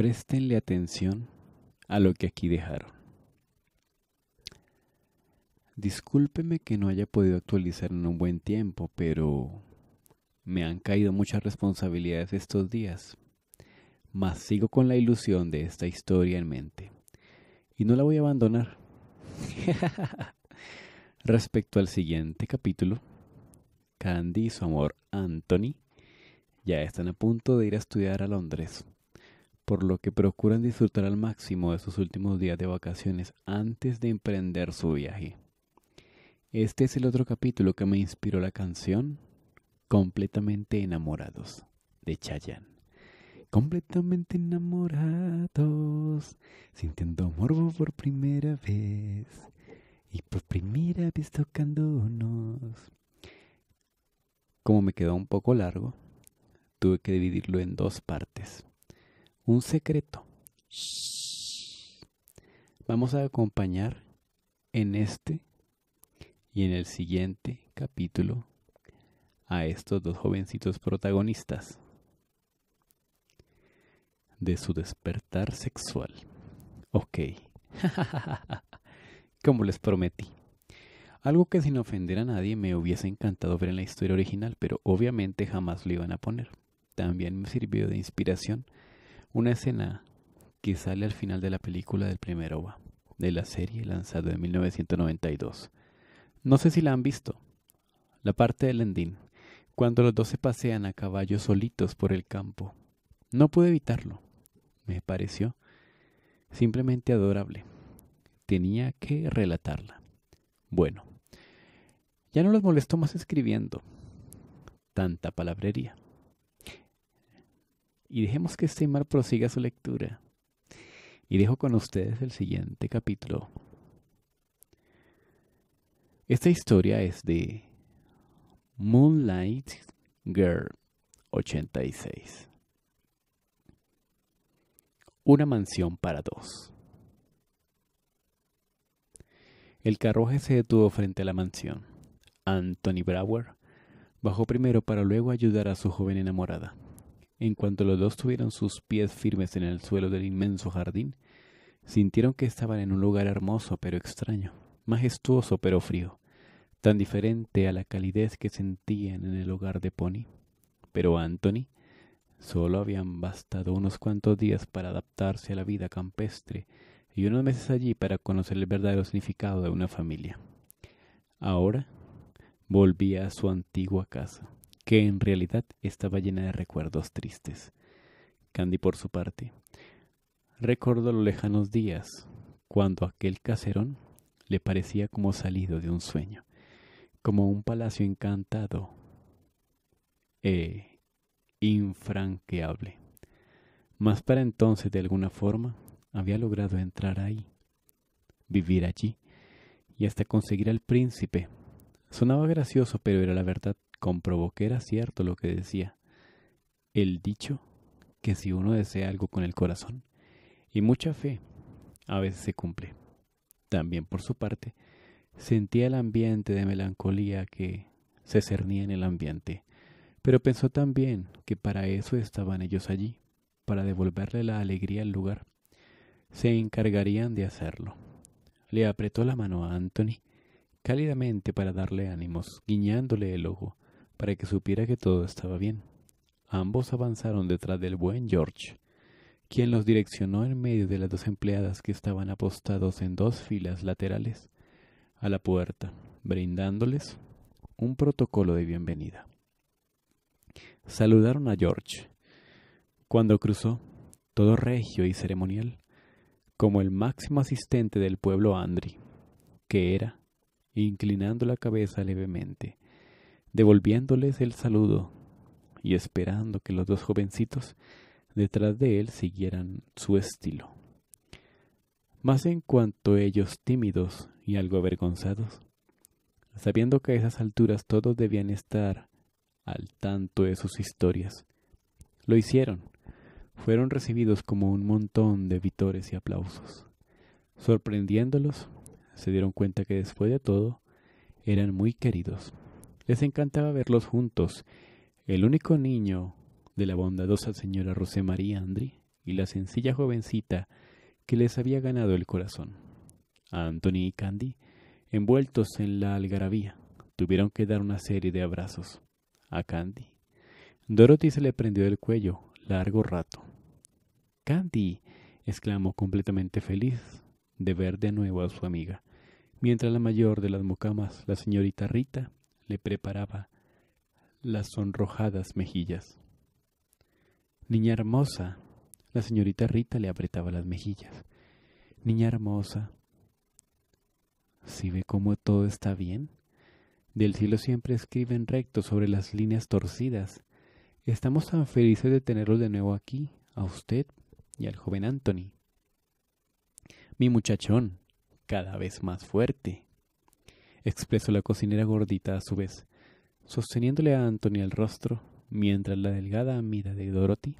Prestenle atención a lo que aquí dejaron. Discúlpeme que no haya podido actualizar en un buen tiempo, pero me han caído muchas responsabilidades estos días. Mas sigo con la ilusión de esta historia en mente. Y no la voy a abandonar. Respecto al siguiente capítulo, Candy y su amor Anthony ya están a punto de ir a estudiar a Londres por lo que procuran disfrutar al máximo de sus últimos días de vacaciones antes de emprender su viaje. Este es el otro capítulo que me inspiró la canción Completamente enamorados de Chayanne. Completamente enamorados, sintiendo amor por primera vez y por primera vez tocándonos. Como me quedó un poco largo, tuve que dividirlo en dos partes un secreto. Vamos a acompañar en este y en el siguiente capítulo a estos dos jovencitos protagonistas de su despertar sexual. Ok, como les prometí. Algo que sin ofender a nadie me hubiese encantado ver en la historia original, pero obviamente jamás lo iban a poner. También me sirvió de inspiración una escena que sale al final de la película del primer OVA, de la serie lanzada en 1992. No sé si la han visto. La parte de Lendin cuando los dos se pasean a caballo solitos por el campo. No pude evitarlo. Me pareció simplemente adorable. Tenía que relatarla. Bueno, ya no los molesto más escribiendo. Tanta palabrería y dejemos que este mar prosiga su lectura. Y dejo con ustedes el siguiente capítulo. Esta historia es de Moonlight Girl 86. Una mansión para dos. El carroje se detuvo frente a la mansión. Anthony Brower bajó primero para luego ayudar a su joven enamorada. En cuanto los dos tuvieron sus pies firmes en el suelo del inmenso jardín, sintieron que estaban en un lugar hermoso pero extraño, majestuoso pero frío, tan diferente a la calidez que sentían en el hogar de Pony. Pero Anthony solo habían bastado unos cuantos días para adaptarse a la vida campestre y unos meses allí para conocer el verdadero significado de una familia. Ahora volvía a su antigua casa que en realidad estaba llena de recuerdos tristes. Candy, por su parte, recordó los lejanos días, cuando aquel caserón le parecía como salido de un sueño, como un palacio encantado e infranqueable. Mas para entonces, de alguna forma, había logrado entrar ahí, vivir allí y hasta conseguir al príncipe. Sonaba gracioso, pero era la verdad comprobó que era cierto lo que decía. El dicho que si uno desea algo con el corazón y mucha fe, a veces se cumple. También por su parte, sentía el ambiente de melancolía que se cernía en el ambiente, pero pensó también que para eso estaban ellos allí, para devolverle la alegría al lugar. Se encargarían de hacerlo. Le apretó la mano a Anthony, cálidamente para darle ánimos, guiñándole el ojo, para que supiera que todo estaba bien. Ambos avanzaron detrás del buen George, quien los direccionó en medio de las dos empleadas que estaban apostados en dos filas laterales a la puerta, brindándoles un protocolo de bienvenida. Saludaron a George. Cuando cruzó, todo regio y ceremonial, como el máximo asistente del pueblo Andri, que era, inclinando la cabeza levemente, devolviéndoles el saludo y esperando que los dos jovencitos detrás de él siguieran su estilo. Más en cuanto ellos tímidos y algo avergonzados, sabiendo que a esas alturas todos debían estar al tanto de sus historias, lo hicieron. Fueron recibidos como un montón de vitores y aplausos. Sorprendiéndolos, se dieron cuenta que después de todo eran muy queridos. Les encantaba verlos juntos. El único niño de la bondadosa señora Rosé María Andri y la sencilla jovencita que les había ganado el corazón. Anthony y Candy, envueltos en la algarabía, tuvieron que dar una serie de abrazos a Candy. Dorothy se le prendió el cuello largo rato. Candy, exclamó completamente feliz de ver de nuevo a su amiga, mientras la mayor de las mucamas, la señorita Rita, le preparaba las sonrojadas mejillas. Niña hermosa, la señorita Rita le apretaba las mejillas. Niña hermosa, si ¿sí ve cómo todo está bien? Del cielo siempre escriben recto sobre las líneas torcidas. Estamos tan felices de tenerlos de nuevo aquí, a usted y al joven Anthony. Mi muchachón, cada vez más fuerte expresó la cocinera gordita a su vez, sosteniéndole a Antonia el rostro, mientras la delgada amiga de Dorothy,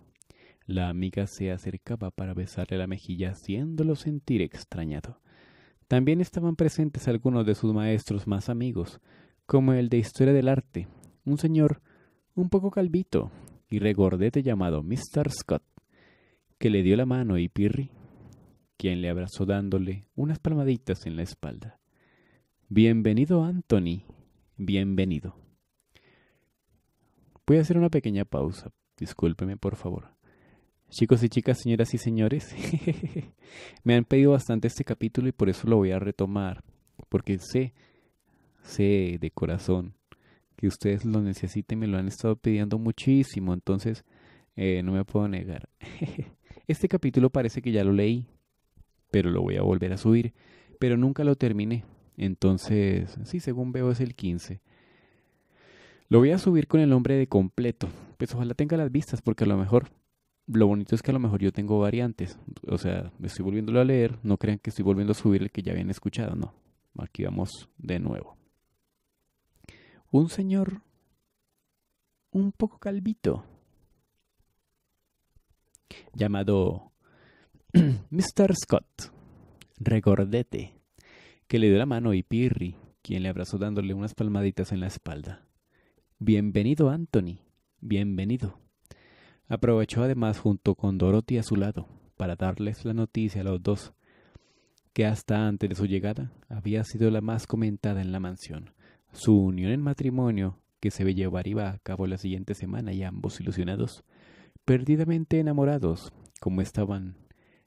la amiga se acercaba para besarle la mejilla, haciéndolo sentir extrañado. También estaban presentes algunos de sus maestros más amigos, como el de Historia del Arte, un señor un poco calvito y regordete llamado Mr. Scott, que le dio la mano y Pirri, quien le abrazó dándole unas palmaditas en la espalda. Bienvenido Anthony, bienvenido. Voy a hacer una pequeña pausa, discúlpeme por favor. Chicos y chicas, señoras y señores, me han pedido bastante este capítulo y por eso lo voy a retomar, porque sé, sé de corazón que ustedes lo necesiten, me lo han estado pidiendo muchísimo, entonces eh, no me puedo negar. este capítulo parece que ya lo leí, pero lo voy a volver a subir, pero nunca lo terminé. Entonces, sí, según veo es el 15. Lo voy a subir con el nombre de completo. Pues ojalá tenga las vistas, porque a lo mejor, lo bonito es que a lo mejor yo tengo variantes. O sea, me estoy volviéndolo a leer. No crean que estoy volviendo a subir el que ya habían escuchado, no. Aquí vamos de nuevo. Un señor un poco calvito, llamado Mr. Scott, Recordete que le dio la mano y Pirri, quien le abrazó dándole unas palmaditas en la espalda. Bienvenido, Anthony. Bienvenido. Aprovechó además junto con Dorothy a su lado para darles la noticia a los dos, que hasta antes de su llegada había sido la más comentada en la mansión. Su unión en matrimonio, que se llevaría a cabo la siguiente semana y ambos ilusionados, perdidamente enamorados, como estaban,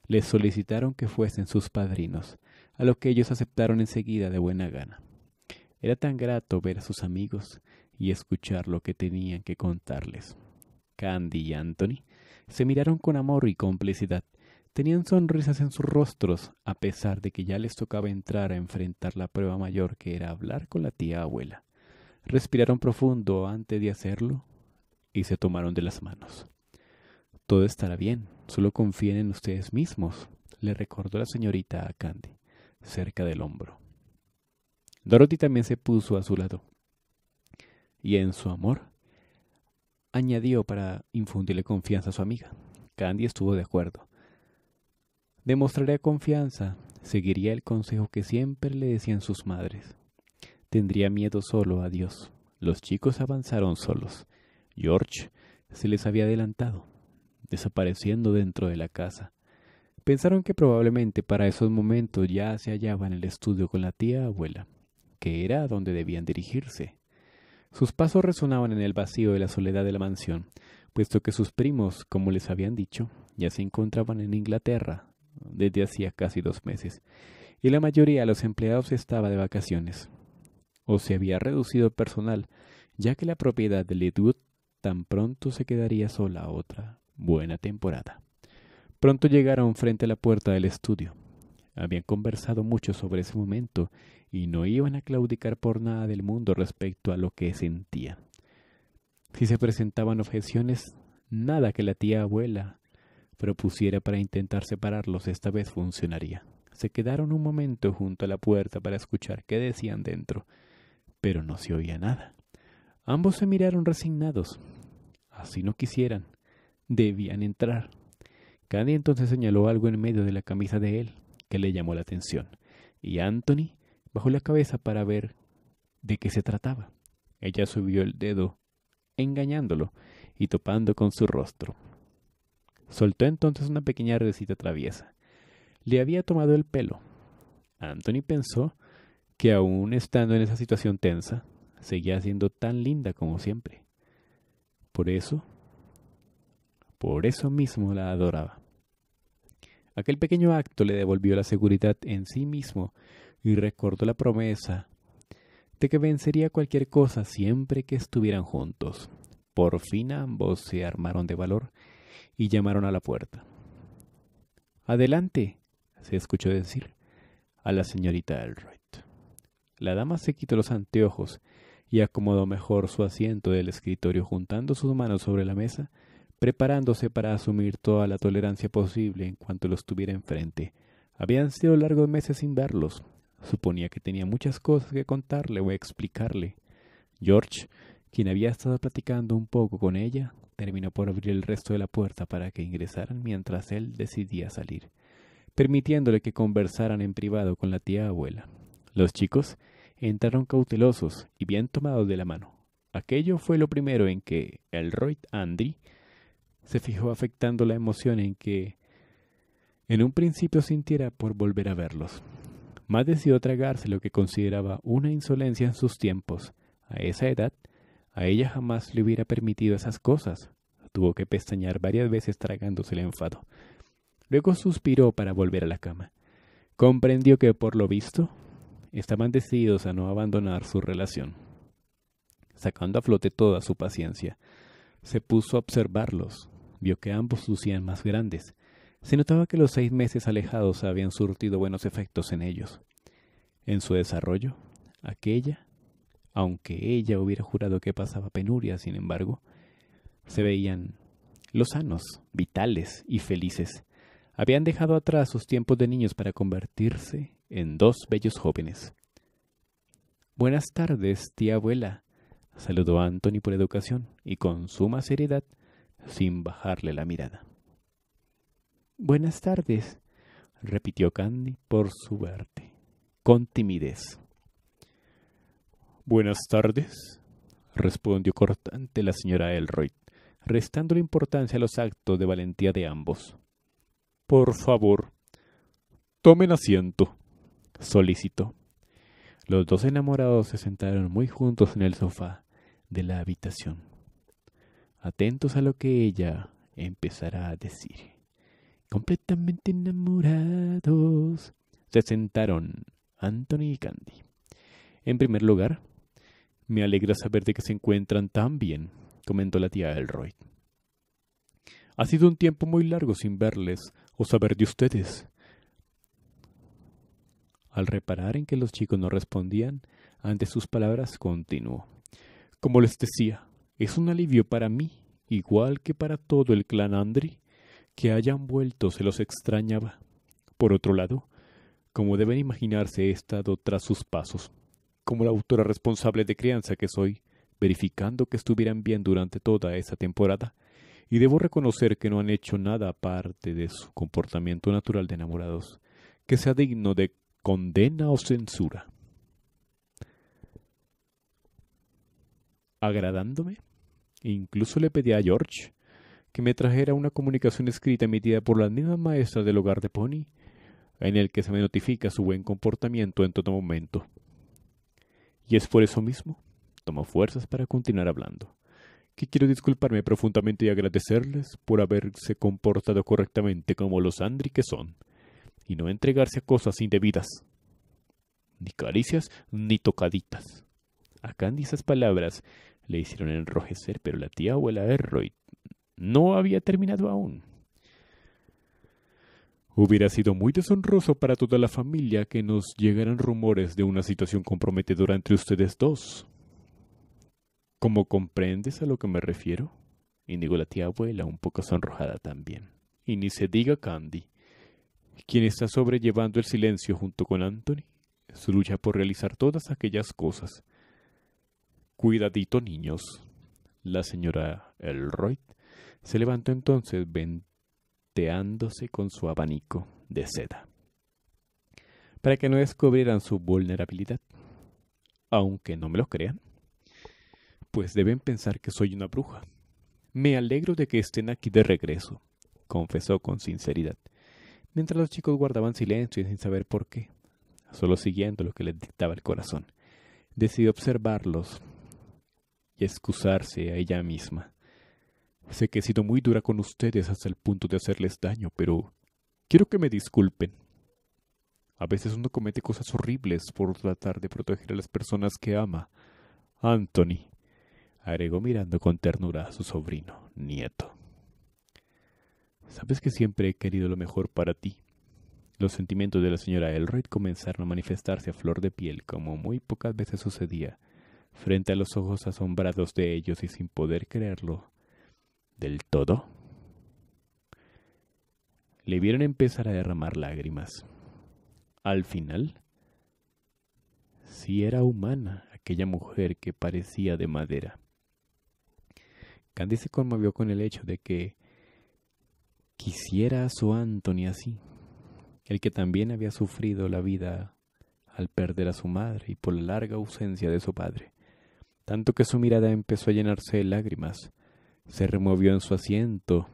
les solicitaron que fuesen sus padrinos, a lo que ellos aceptaron enseguida de buena gana. Era tan grato ver a sus amigos y escuchar lo que tenían que contarles. Candy y Anthony se miraron con amor y complicidad. Tenían sonrisas en sus rostros, a pesar de que ya les tocaba entrar a enfrentar la prueba mayor que era hablar con la tía abuela. Respiraron profundo antes de hacerlo y se tomaron de las manos. Todo estará bien, solo confíen en ustedes mismos, le recordó la señorita a Candy cerca del hombro. Dorothy también se puso a su lado. Y en su amor, añadió para infundirle confianza a su amiga. Candy estuvo de acuerdo. Demostraría confianza, seguiría el consejo que siempre le decían sus madres. Tendría miedo solo a Dios. Los chicos avanzaron solos. George se les había adelantado, desapareciendo dentro de la casa, Pensaron que probablemente para esos momentos ya se hallaba en el estudio con la tía abuela, que era donde debían dirigirse. Sus pasos resonaban en el vacío de la soledad de la mansión, puesto que sus primos, como les habían dicho, ya se encontraban en Inglaterra desde hacía casi dos meses, y la mayoría de los empleados estaba de vacaciones, o se había reducido el personal, ya que la propiedad de Ledwood tan pronto se quedaría sola otra buena temporada. Pronto llegaron frente a la puerta del estudio. Habían conversado mucho sobre ese momento y no iban a claudicar por nada del mundo respecto a lo que sentían. Si se presentaban objeciones, nada que la tía abuela propusiera para intentar separarlos esta vez funcionaría. Se quedaron un momento junto a la puerta para escuchar qué decían dentro, pero no se oía nada. Ambos se miraron resignados. Así no quisieran. Debían entrar. Candy entonces señaló algo en medio de la camisa de él que le llamó la atención, y Anthony bajó la cabeza para ver de qué se trataba. Ella subió el dedo, engañándolo y topando con su rostro. Soltó entonces una pequeña recita traviesa. Le había tomado el pelo. Anthony pensó que aún estando en esa situación tensa, seguía siendo tan linda como siempre. Por eso, por eso mismo la adoraba. Aquel pequeño acto le devolvió la seguridad en sí mismo y recordó la promesa de que vencería cualquier cosa siempre que estuvieran juntos. Por fin ambos se armaron de valor y llamaron a la puerta. Adelante, se escuchó decir a la señorita Elroyd. La dama se quitó los anteojos y acomodó mejor su asiento del escritorio juntando sus manos sobre la mesa preparándose para asumir toda la tolerancia posible en cuanto los tuviera enfrente. Habían sido largos meses sin verlos. Suponía que tenía muchas cosas que contarle o explicarle. George, quien había estado platicando un poco con ella, terminó por abrir el resto de la puerta para que ingresaran mientras él decidía salir, permitiéndole que conversaran en privado con la tía abuela. Los chicos entraron cautelosos y bien tomados de la mano. Aquello fue lo primero en que el Roy Andy se fijó afectando la emoción en que en un principio sintiera por volver a verlos. Más decidió tragarse lo que consideraba una insolencia en sus tiempos. A esa edad, a ella jamás le hubiera permitido esas cosas. Tuvo que pestañear varias veces tragándose el enfado. Luego suspiró para volver a la cama. Comprendió que, por lo visto, estaban decididos a no abandonar su relación. Sacando a flote toda su paciencia, se puso a observarlos, vio que ambos lucían más grandes. Se notaba que los seis meses alejados habían surtido buenos efectos en ellos. En su desarrollo, aquella, aunque ella hubiera jurado que pasaba penuria, sin embargo, se veían los sanos, vitales y felices. Habían dejado atrás sus tiempos de niños para convertirse en dos bellos jóvenes. Buenas tardes, tía abuela, saludó a Anthony por educación y con suma seriedad sin bajarle la mirada. Buenas tardes, repitió Candy por su con timidez. Buenas tardes, respondió cortante la señora Elroy, restando la importancia a los actos de valentía de ambos. Por favor, tomen asiento, solicitó. Los dos enamorados se sentaron muy juntos en el sofá de la habitación atentos a lo que ella empezará a decir. Completamente enamorados, se sentaron Anthony y Candy. En primer lugar, me alegra saber de que se encuentran tan bien, comentó la tía Elroy. Ha sido un tiempo muy largo sin verles o saber de ustedes. Al reparar en que los chicos no respondían ante sus palabras, continuó. Como les decía, es un alivio para mí, igual que para todo el clan Andri, que hayan vuelto se los extrañaba. Por otro lado, como deben imaginarse, he estado tras sus pasos, como la autora responsable de crianza que soy, verificando que estuvieran bien durante toda esa temporada, y debo reconocer que no han hecho nada aparte de su comportamiento natural de enamorados, que sea digno de condena o censura. agradándome. E incluso le pedí a George que me trajera una comunicación escrita emitida por la misma maestra del hogar de Pony, en el que se me notifica su buen comportamiento en todo momento. Y es por eso mismo, tomó fuerzas para continuar hablando, que quiero disculparme profundamente y agradecerles por haberse comportado correctamente como los Andri que son, y no entregarse a cosas indebidas, ni caricias ni tocaditas. Acá en esas palabras le hicieron enrojecer, pero la tía abuela Erroy no había terminado aún. Hubiera sido muy deshonroso para toda la familia que nos llegaran rumores de una situación comprometedora entre ustedes dos. ¿Cómo comprendes a lo que me refiero? indicó la tía abuela, un poco sonrojada también. Y ni se diga Candy, quien está sobrellevando el silencio junto con Anthony, su lucha por realizar todas aquellas cosas Cuidadito niños. La señora Elroy se levantó entonces venteándose con su abanico de seda para que no descubrieran su vulnerabilidad. Aunque no me lo crean, pues deben pensar que soy una bruja. Me alegro de que estén aquí de regreso, confesó con sinceridad, mientras los chicos guardaban silencio y sin saber por qué, solo siguiendo lo que les dictaba el corazón. decidió observarlos y excusarse a ella misma. Sé que he sido muy dura con ustedes hasta el punto de hacerles daño, pero quiero que me disculpen. A veces uno comete cosas horribles por tratar de proteger a las personas que ama. Anthony, agregó mirando con ternura a su sobrino, nieto. Sabes que siempre he querido lo mejor para ti. Los sentimientos de la señora Elroy comenzaron a manifestarse a flor de piel, como muy pocas veces sucedía, frente a los ojos asombrados de ellos y sin poder creerlo del todo, le vieron empezar a derramar lágrimas. Al final, si era humana aquella mujer que parecía de madera. Candy se conmovió con el hecho de que quisiera a su Anthony así, el que también había sufrido la vida al perder a su madre y por la larga ausencia de su padre tanto que su mirada empezó a llenarse de lágrimas. Se removió en su asiento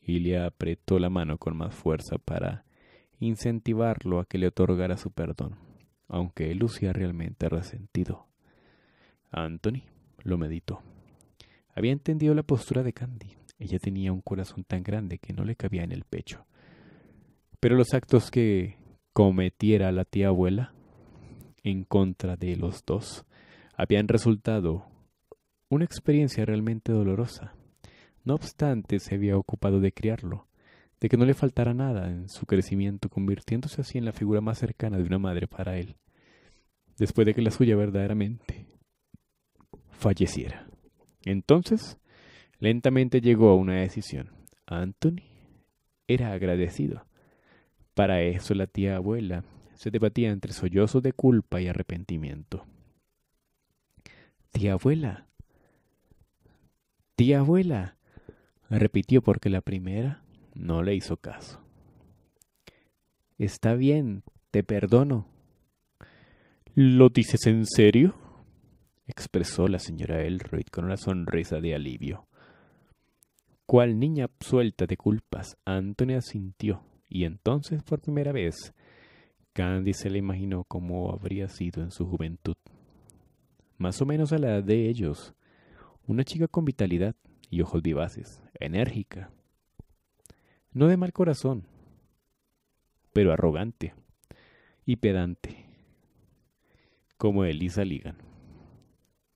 y le apretó la mano con más fuerza para incentivarlo a que le otorgara su perdón, aunque él lucía realmente resentido. Anthony lo meditó. Había entendido la postura de Candy. Ella tenía un corazón tan grande que no le cabía en el pecho. Pero los actos que cometiera la tía abuela en contra de los dos habían resultado una experiencia realmente dolorosa. No obstante, se había ocupado de criarlo, de que no le faltara nada en su crecimiento, convirtiéndose así en la figura más cercana de una madre para él, después de que la suya verdaderamente falleciera. Entonces, lentamente llegó a una decisión. Anthony era agradecido. Para eso la tía abuela se debatía entre sollozos de culpa y arrepentimiento. Tía abuela. Tía abuela. repitió porque la primera no le hizo caso. Está bien, te perdono. ¿Lo dices en serio? expresó la señora Elroyd con una sonrisa de alivio. Cual niña suelta de culpas, Antonia sintió, y entonces por primera vez, Candy se le imaginó cómo habría sido en su juventud más o menos a la edad de ellos, una chica con vitalidad y ojos vivaces, enérgica, no de mal corazón, pero arrogante y pedante, como Elisa Ligan.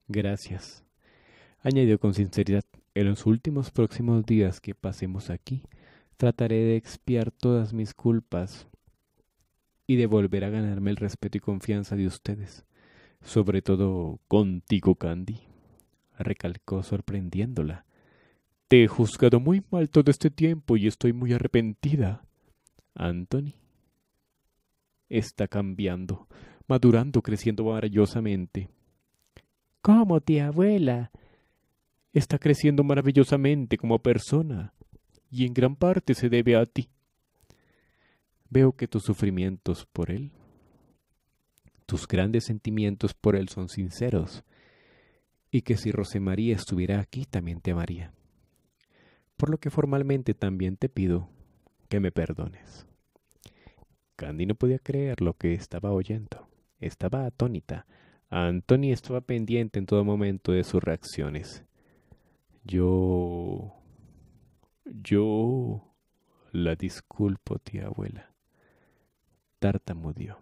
Gracias, añadió con sinceridad, en los últimos próximos días que pasemos aquí, trataré de expiar todas mis culpas y de volver a ganarme el respeto y confianza de ustedes sobre todo contigo, Candy, recalcó sorprendiéndola. Te he juzgado muy mal todo este tiempo y estoy muy arrepentida. Anthony está cambiando, madurando, creciendo maravillosamente. ¿Cómo, tía abuela? Está creciendo maravillosamente como persona, y en gran parte se debe a ti. Veo que tus sufrimientos por él tus grandes sentimientos por Él son sinceros, y que si Rosemaría estuviera aquí también te amaría. Por lo que formalmente también te pido que me perdones. Candy no podía creer lo que estaba oyendo. Estaba atónita. Anthony estaba pendiente en todo momento de sus reacciones. Yo... Yo... La disculpo, tía abuela. Tartamudeó.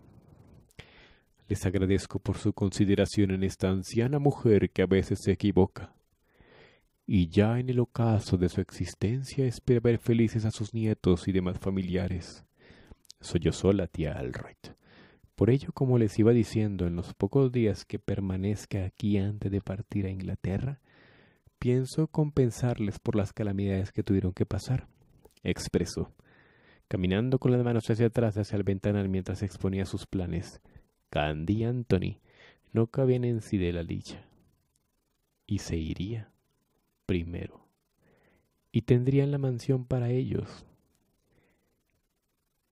Les agradezco por su consideración en esta anciana mujer que a veces se equivoca. Y ya en el ocaso de su existencia espera ver felices a sus nietos y demás familiares. Soy yo sola, tía Alright. Por ello, como les iba diciendo, en los pocos días que permanezca aquí antes de partir a Inglaterra, pienso compensarles por las calamidades que tuvieron que pasar. Expresó, caminando con las manos hacia atrás hacia el ventanal mientras exponía sus planes. Candy Anthony no cabían en sí de la dicha. Y se iría primero. Y tendrían la mansión para ellos.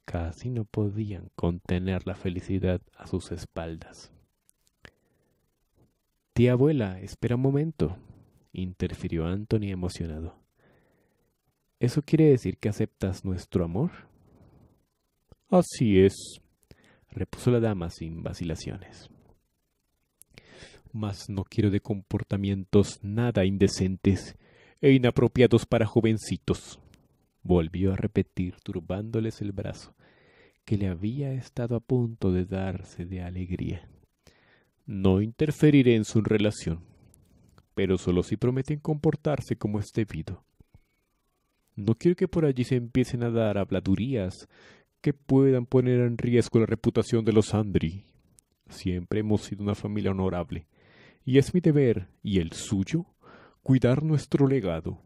Casi no podían contener la felicidad a sus espaldas. Tía abuela, espera un momento, interfirió Anthony emocionado. ¿Eso quiere decir que aceptas nuestro amor? Así es, repuso la dama sin vacilaciones. Mas no quiero de comportamientos nada indecentes e inapropiados para jovencitos, volvió a repetir turbándoles el brazo, que le había estado a punto de darse de alegría. No interferiré en su relación, pero solo si prometen comportarse como es debido. No quiero que por allí se empiecen a dar habladurías que puedan poner en riesgo la reputación de los Andri. Siempre hemos sido una familia honorable, y es mi deber, y el suyo, cuidar nuestro legado.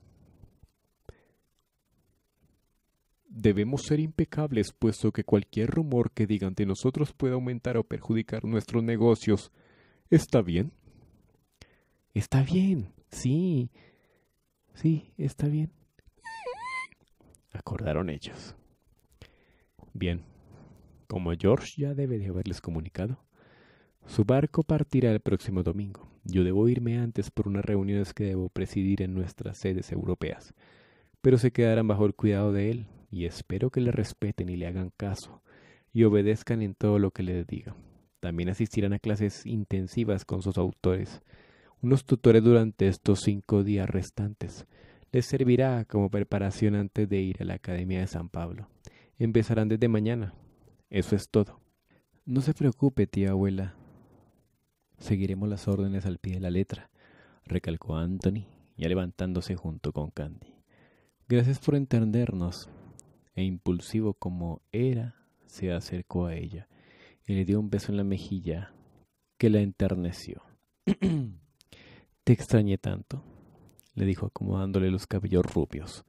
Debemos ser impecables, puesto que cualquier rumor que digan de nosotros pueda aumentar o perjudicar nuestros negocios. ¿Está bien? Está bien, sí. Sí, está bien. Acordaron ellos. Bien, como George ya debe de haberles comunicado, su barco partirá el próximo domingo. Yo debo irme antes por unas reuniones que debo presidir en nuestras sedes europeas, pero se quedarán bajo el cuidado de él y espero que le respeten y le hagan caso y obedezcan en todo lo que les diga. También asistirán a clases intensivas con sus autores, unos tutores durante estos cinco días restantes. Les servirá como preparación antes de ir a la Academia de San Pablo. Empezarán desde mañana. Eso es todo. No se preocupe, tía abuela. Seguiremos las órdenes al pie de la letra, recalcó Anthony, ya levantándose junto con Candy. Gracias por entendernos. E impulsivo como era, se acercó a ella y le dio un beso en la mejilla que la enterneció. Te extrañé tanto, le dijo acomodándole los cabellos rubios,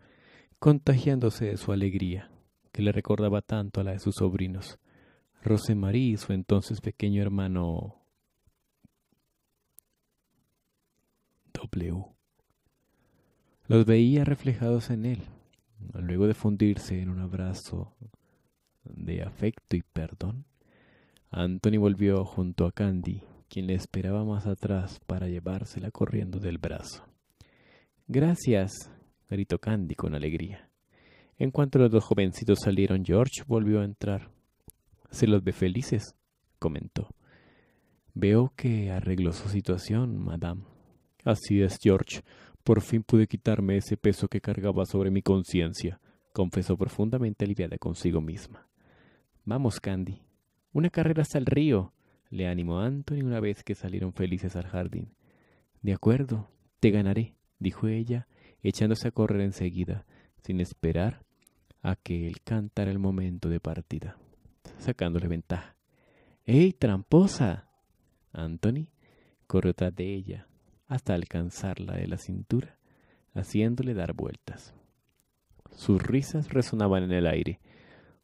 contagiándose de su alegría le recordaba tanto a la de sus sobrinos. Rosemarie y su entonces pequeño hermano W. Los veía reflejados en él, luego de fundirse en un abrazo de afecto y perdón. Anthony volvió junto a Candy, quien le esperaba más atrás para llevársela corriendo del brazo. Gracias, gritó Candy con alegría. En cuanto los dos jovencitos salieron, George volvió a entrar. Se los ve felices, comentó. Veo que arregló su situación, madame. Así es, George. Por fin pude quitarme ese peso que cargaba sobre mi conciencia, confesó profundamente aliviada consigo misma. Vamos, Candy. Una carrera hasta el río, le animó Anthony una vez que salieron felices al jardín. De acuerdo, te ganaré, dijo ella, echándose a correr enseguida, sin esperar a que él cantara el momento de partida, sacándole ventaja. ¡Ey, tramposa! Anthony corrió tras de ella hasta alcanzarla de la cintura, haciéndole dar vueltas. Sus risas resonaban en el aire,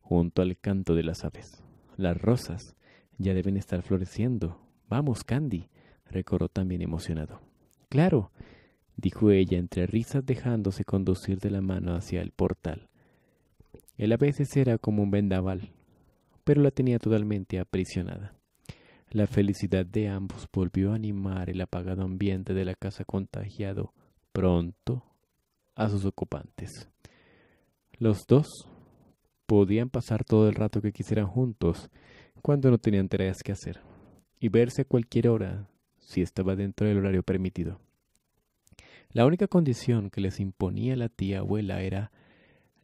junto al canto de las aves. Las rosas ya deben estar floreciendo. Vamos, Candy, recordó también emocionado. Claro, dijo ella entre risas dejándose conducir de la mano hacia el portal, él a veces era como un vendaval, pero la tenía totalmente aprisionada. La felicidad de ambos volvió a animar el apagado ambiente de la casa contagiado pronto a sus ocupantes. Los dos podían pasar todo el rato que quisieran juntos cuando no tenían tareas que hacer y verse a cualquier hora si estaba dentro del horario permitido. La única condición que les imponía la tía abuela era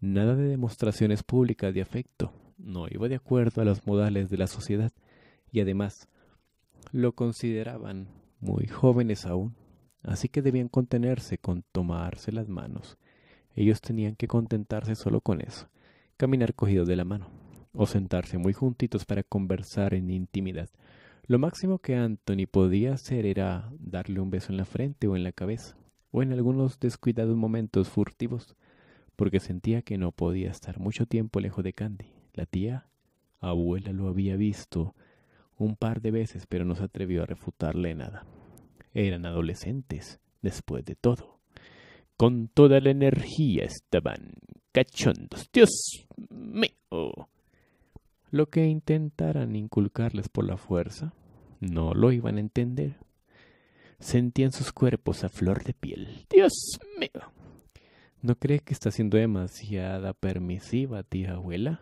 Nada de demostraciones públicas de afecto. No iba de acuerdo a los modales de la sociedad y además lo consideraban muy jóvenes aún, así que debían contenerse con tomarse las manos. Ellos tenían que contentarse solo con eso, caminar cogidos de la mano o sentarse muy juntitos para conversar en intimidad. Lo máximo que Anthony podía hacer era darle un beso en la frente o en la cabeza, o en algunos descuidados momentos furtivos porque sentía que no podía estar mucho tiempo lejos de Candy. La tía abuela lo había visto un par de veces, pero no se atrevió a refutarle nada. Eran adolescentes, después de todo. Con toda la energía estaban cachondos. Dios mío. Lo que intentaran inculcarles por la fuerza, no lo iban a entender. Sentían sus cuerpos a flor de piel. Dios mío. ¿No crees que está siendo demasiada permisiva, tía abuela?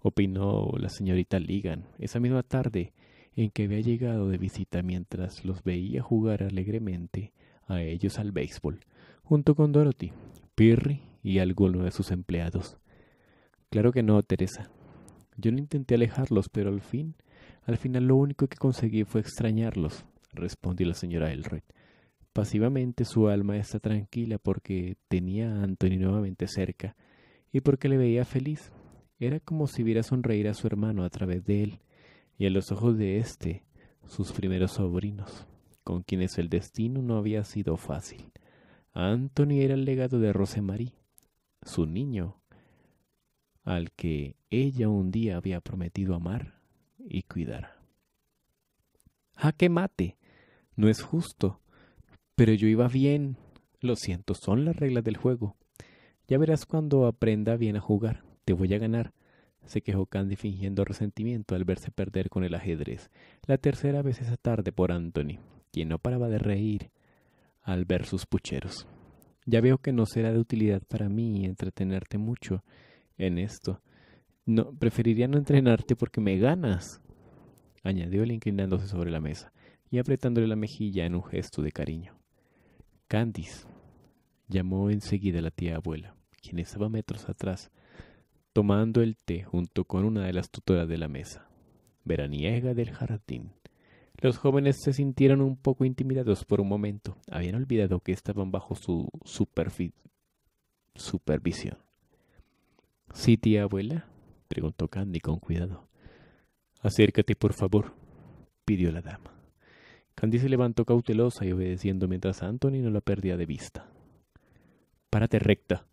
opinó la señorita Ligan esa misma tarde en que había llegado de visita mientras los veía jugar alegremente a ellos al béisbol, junto con Dorothy, Pirri y alguno de sus empleados. Claro que no, Teresa. Yo no intenté alejarlos, pero al fin, al final lo único que conseguí fue extrañarlos, respondió la señora Elroy. Pasivamente su alma está tranquila porque tenía a Anthony nuevamente cerca y porque le veía feliz. Era como si viera sonreír a su hermano a través de él y a los ojos de éste sus primeros sobrinos, con quienes el destino no había sido fácil. Anthony era el legado de Rosemary, su niño, al que ella un día había prometido amar y cuidar. ¡Ah, qué mate! No es justo. Pero yo iba bien. Lo siento, son las reglas del juego. Ya verás cuando aprenda bien a jugar. Te voy a ganar. Se quejó Candy fingiendo resentimiento al verse perder con el ajedrez, la tercera vez esa tarde por Anthony, quien no paraba de reír al ver sus pucheros. Ya veo que no será de utilidad para mí entretenerte mucho en esto. No, preferiría no entrenarte porque me ganas, añadió él inclinándose sobre la mesa y apretándole la mejilla en un gesto de cariño. Candice, llamó enseguida la tía abuela, quien estaba metros atrás, tomando el té junto con una de las tutoras de la mesa, veraniega del jardín. Los jóvenes se sintieron un poco intimidados por un momento. Habían olvidado que estaban bajo su supervisión. ¿Sí, tía abuela? preguntó Candy con cuidado. Acércate, por favor, pidió la dama. Candy se levantó cautelosa y obedeciendo mientras Anthony no la perdía de vista. Párate recta,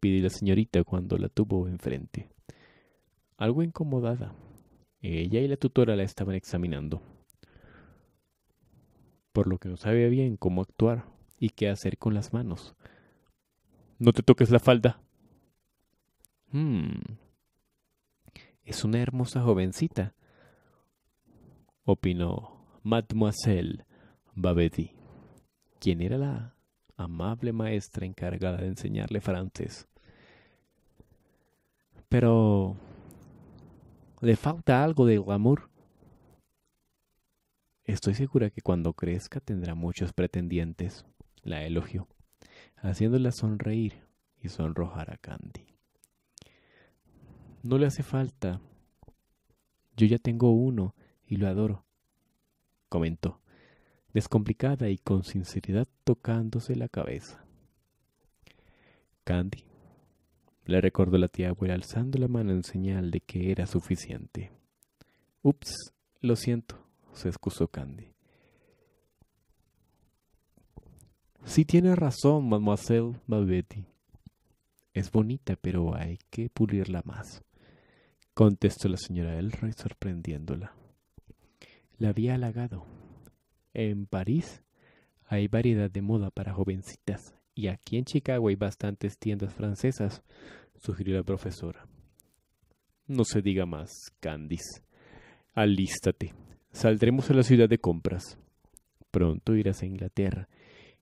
pidió la señorita cuando la tuvo enfrente. Algo incomodada, ella y la tutora la estaban examinando, por lo que no sabía bien cómo actuar y qué hacer con las manos. No te toques la falda. Hmm. Es una hermosa jovencita, opinó Mademoiselle Babetti, quien era la amable maestra encargada de enseñarle francés. Pero le falta algo de amor? Estoy segura que cuando crezca tendrá muchos pretendientes. La elogió, haciéndola sonreír y sonrojar a Candy. No le hace falta. Yo ya tengo uno y lo adoro comentó, descomplicada y con sinceridad tocándose la cabeza. Candy, le recordó la tía abuela alzando la mano en señal de que era suficiente. Ups, lo siento, se excusó Candy. Sí tiene razón, mademoiselle Babetti. Es bonita, pero hay que pulirla más, contestó la señora Elroy sorprendiéndola la había halagado. En París hay variedad de moda para jovencitas y aquí en Chicago hay bastantes tiendas francesas, sugirió la profesora. No se diga más, Candice. Alístate. Saldremos a la ciudad de compras. Pronto irás a Inglaterra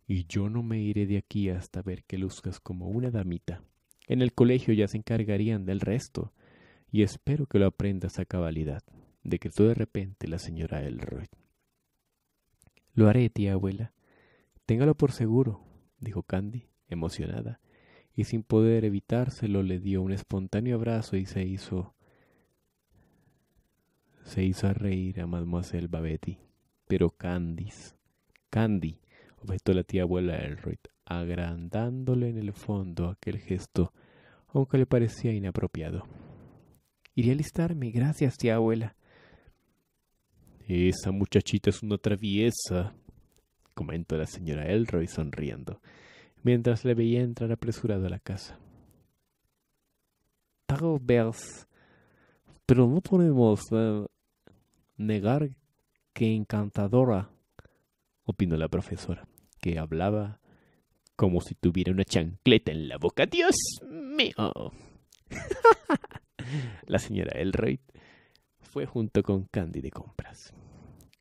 y yo no me iré de aquí hasta ver que luzcas como una damita. En el colegio ya se encargarían del resto y espero que lo aprendas a cabalidad decretó de repente la señora Elroy. Lo haré, tía abuela. Téngalo por seguro, dijo Candy, emocionada, y sin poder evitárselo le dio un espontáneo abrazo y se hizo se hizo a reír a mademoiselle Babetti. Pero Candice, Candy, objetó la tía abuela Elroy, agrandándole en el fondo aquel gesto, aunque le parecía inapropiado. Iré a alistarme, gracias, tía abuela. Esa muchachita es una traviesa, comentó la señora Elroy sonriendo, mientras le veía entrar apresurado a la casa. —Tago Bells, pero no podemos eh, negar que encantadora, opinó la profesora, que hablaba como si tuviera una chancleta en la boca. ¡Dios mío! la señora Elroy fue junto con Candy de compras.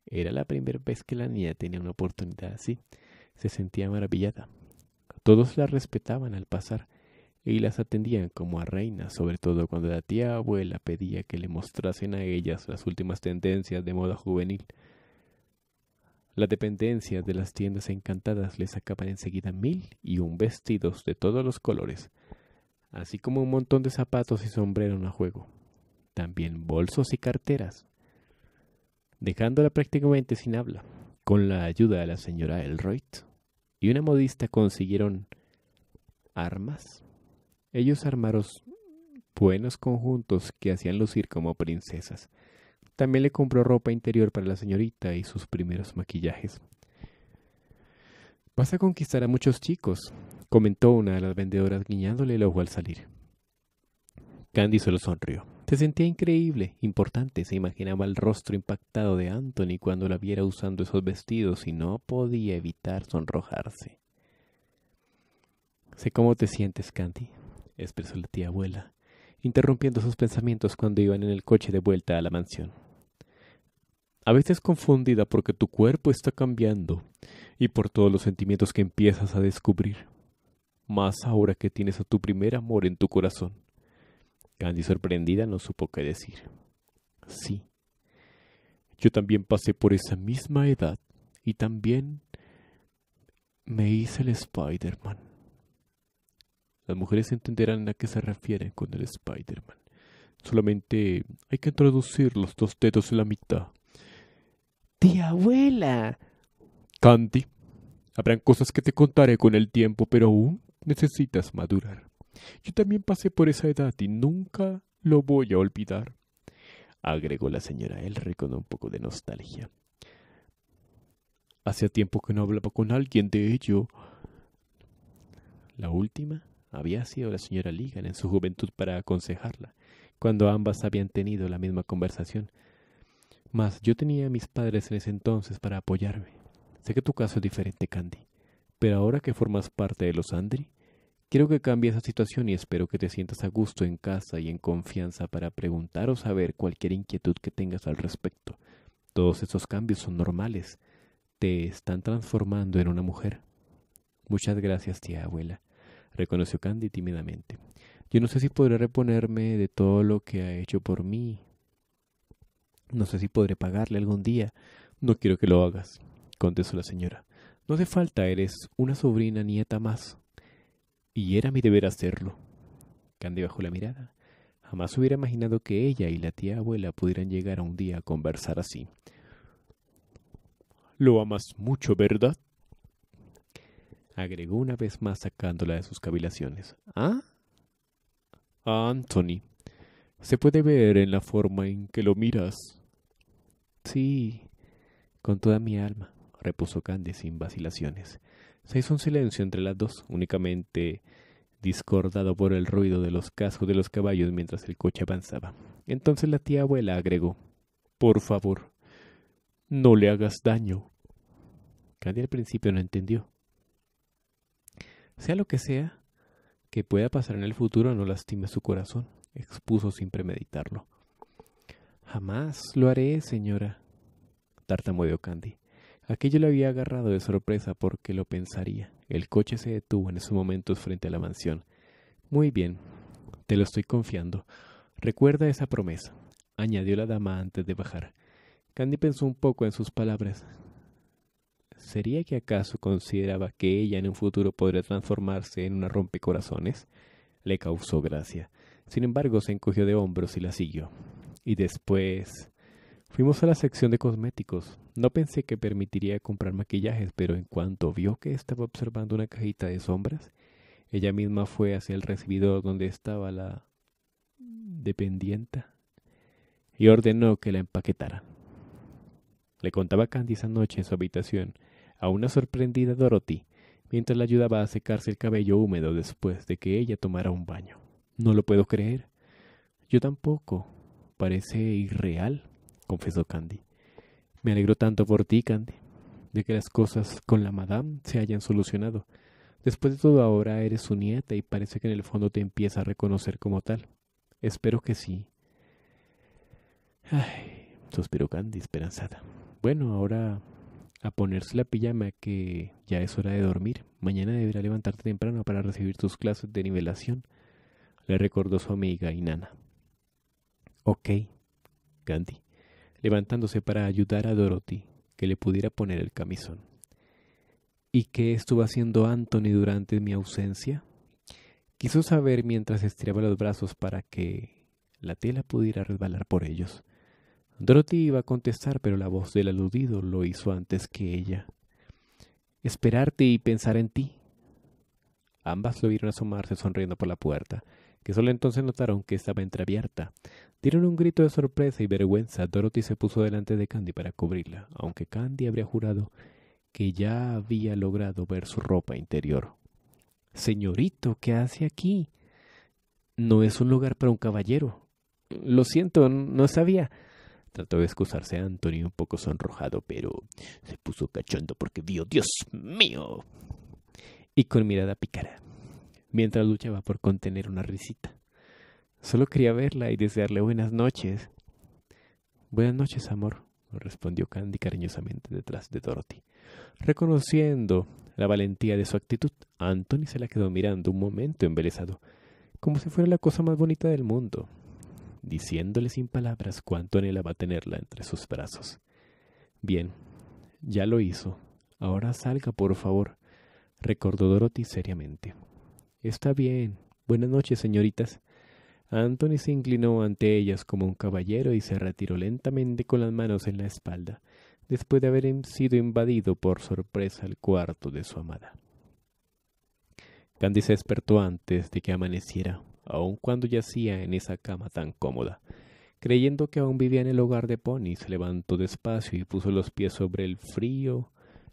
Era la primera vez que la niña tenía una oportunidad así. Se sentía maravillada. Todos la respetaban al pasar y las atendían como a reinas, sobre todo cuando la tía abuela pedía que le mostrasen a ellas las últimas tendencias de moda juvenil. La dependencia de las tiendas encantadas les sacaban enseguida mil y un vestidos de todos los colores, así como un montón de zapatos y sombreros a juego también bolsos y carteras, dejándola prácticamente sin habla. Con la ayuda de la señora Elroyd y una modista consiguieron armas. Ellos armaron buenos conjuntos que hacían lucir como princesas. También le compró ropa interior para la señorita y sus primeros maquillajes. Vas a conquistar a muchos chicos, comentó una de las vendedoras guiñándole el ojo al salir. Candy solo sonrió. Se sentía increíble, importante, se imaginaba el rostro impactado de Anthony cuando la viera usando esos vestidos y no podía evitar sonrojarse. Sé cómo te sientes, Candy, expresó la tía abuela, interrumpiendo sus pensamientos cuando iban en el coche de vuelta a la mansión. A veces confundida porque tu cuerpo está cambiando y por todos los sentimientos que empiezas a descubrir. Más ahora que tienes a tu primer amor en tu corazón. Candy, sorprendida, no supo qué decir. Sí. Yo también pasé por esa misma edad y también me hice el Spider-Man. Las mujeres entenderán a qué se refieren con el Spider-Man. Solamente hay que introducir los dos dedos en la mitad. ¡Tía abuela! Candy, habrán cosas que te contaré con el tiempo, pero aún necesitas madurar. Yo también pasé por esa edad y nunca lo voy a olvidar, agregó la señora Elric con un poco de nostalgia. Hacía tiempo que no hablaba con alguien de ello. La última había sido la señora Ligan en su juventud para aconsejarla, cuando ambas habían tenido la misma conversación. Mas yo tenía a mis padres en ese entonces para apoyarme. Sé que tu caso es diferente, Candy, pero ahora que formas parte de los Andri, Quiero que cambie esa situación y espero que te sientas a gusto en casa y en confianza para preguntar o saber cualquier inquietud que tengas al respecto. Todos esos cambios son normales. Te están transformando en una mujer. Muchas gracias, tía abuela, reconoció Candy tímidamente. Yo no sé si podré reponerme de todo lo que ha hecho por mí. No sé si podré pagarle algún día. No quiero que lo hagas, contestó la señora. No hace falta, eres una sobrina nieta más. Y era mi deber hacerlo. Candy bajó la mirada. Jamás hubiera imaginado que ella y la tía abuela pudieran llegar a un día a conversar así. Lo amas mucho, ¿verdad? agregó una vez más sacándola de sus cavilaciones. ¿Ah? Anthony. Se puede ver en la forma en que lo miras. Sí, con toda mi alma, repuso Candy sin vacilaciones. Se hizo un silencio entre las dos, únicamente discordado por el ruido de los cascos de los caballos mientras el coche avanzaba. Entonces la tía abuela agregó Por favor, no le hagas daño. Candy al principio no entendió. Sea lo que sea que pueda pasar en el futuro, no lastime su corazón, expuso sin premeditarlo. Jamás lo haré, señora, tartamudeó Candy. Aquello le había agarrado de sorpresa porque lo pensaría. El coche se detuvo en esos momentos frente a la mansión. Muy bien, te lo estoy confiando. Recuerda esa promesa, añadió la dama antes de bajar. Candy pensó un poco en sus palabras. ¿Sería que acaso consideraba que ella en un futuro podría transformarse en una rompecorazones? Le causó gracia. Sin embargo, se encogió de hombros y la siguió. Y después Fuimos a la sección de cosméticos. No pensé que permitiría comprar maquillajes, pero en cuanto vio que estaba observando una cajita de sombras, ella misma fue hacia el recibidor donde estaba la dependienta y ordenó que la empaquetara. Le contaba Candy esa noche en su habitación a una sorprendida Dorothy, mientras la ayudaba a secarse el cabello húmedo después de que ella tomara un baño. No lo puedo creer. Yo tampoco. Parece irreal, confesó Candy. Me alegro tanto por ti, Candy, de que las cosas con la madame se hayan solucionado. Después de todo ahora eres su nieta y parece que en el fondo te empieza a reconocer como tal. Espero que sí. Ay, suspiró Candy esperanzada. Bueno, ahora a ponerse la pijama que ya es hora de dormir. Mañana deberá levantarte temprano para recibir tus clases de nivelación. Le recordó su amiga Inanna. Ok, Candy, levantándose para ayudar a Dorothy que le pudiera poner el camisón. ¿Y qué estuvo haciendo Anthony durante mi ausencia? Quiso saber mientras estiraba los brazos para que la tela pudiera resbalar por ellos. Dorothy iba a contestar, pero la voz del aludido lo hizo antes que ella. Esperarte y pensar en ti. Ambas lo vieron asomarse sonriendo por la puerta, que solo entonces notaron que estaba entreabierta. Dieron un grito de sorpresa y vergüenza. Dorothy se puso delante de Candy para cubrirla, aunque Candy habría jurado que ya había logrado ver su ropa interior. Señorito, ¿qué hace aquí? No es un lugar para un caballero. Lo siento, no sabía. Trató de excusarse a Anthony un poco sonrojado, pero se puso cachondo porque vio, Dios mío. Y con mirada picara, mientras luchaba por contener una risita. Solo quería verla y desearle buenas noches. Buenas noches, amor, respondió Candy cariñosamente detrás de Dorothy. Reconociendo la valentía de su actitud, Anthony se la quedó mirando un momento embelesado, como si fuera la cosa más bonita del mundo, diciéndole sin palabras cuánto anhelaba tenerla entre sus brazos. Bien, ya lo hizo. Ahora salga, por favor, recordó Dorothy seriamente. Está bien. Buenas noches, señoritas. Anthony se inclinó ante ellas como un caballero y se retiró lentamente con las manos en la espalda, después de haber sido invadido por sorpresa el cuarto de su amada. Candy se despertó antes de que amaneciera, aun cuando yacía en esa cama tan cómoda. Creyendo que aún vivía en el hogar de Pony, se levantó despacio y puso los pies sobre el frío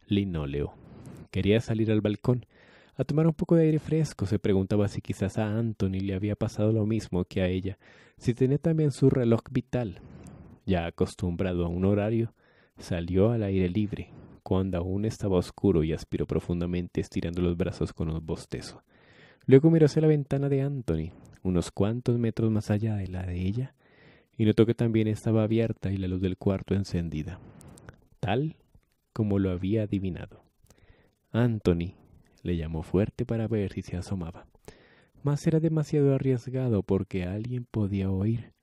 linóleo. Quería salir al balcón, a tomar un poco de aire fresco. Se preguntaba si quizás a Anthony le había pasado lo mismo que a ella, si tenía también su reloj vital. Ya acostumbrado a un horario, salió al aire libre, cuando aún estaba oscuro y aspiró profundamente estirando los brazos con un bostezo. Luego miró hacia la ventana de Anthony, unos cuantos metros más allá de la de ella, y notó que también estaba abierta y la luz del cuarto encendida, tal como lo había adivinado. Anthony le llamó fuerte para ver si se asomaba. Mas era demasiado arriesgado porque alguien podía oír.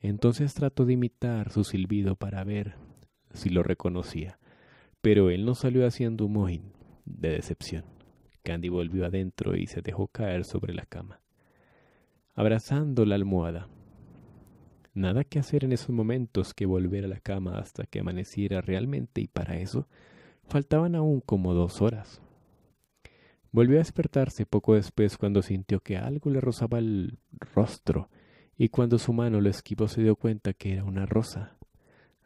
Entonces trató de imitar su silbido para ver si lo reconocía. Pero él no salió haciendo un mohín de decepción. Candy volvió adentro y se dejó caer sobre la cama, abrazando la almohada. Nada que hacer en esos momentos que volver a la cama hasta que amaneciera realmente y para eso faltaban aún como dos horas. Volvió a despertarse poco después cuando sintió que algo le rozaba el rostro y cuando su mano lo esquivó se dio cuenta que era una rosa.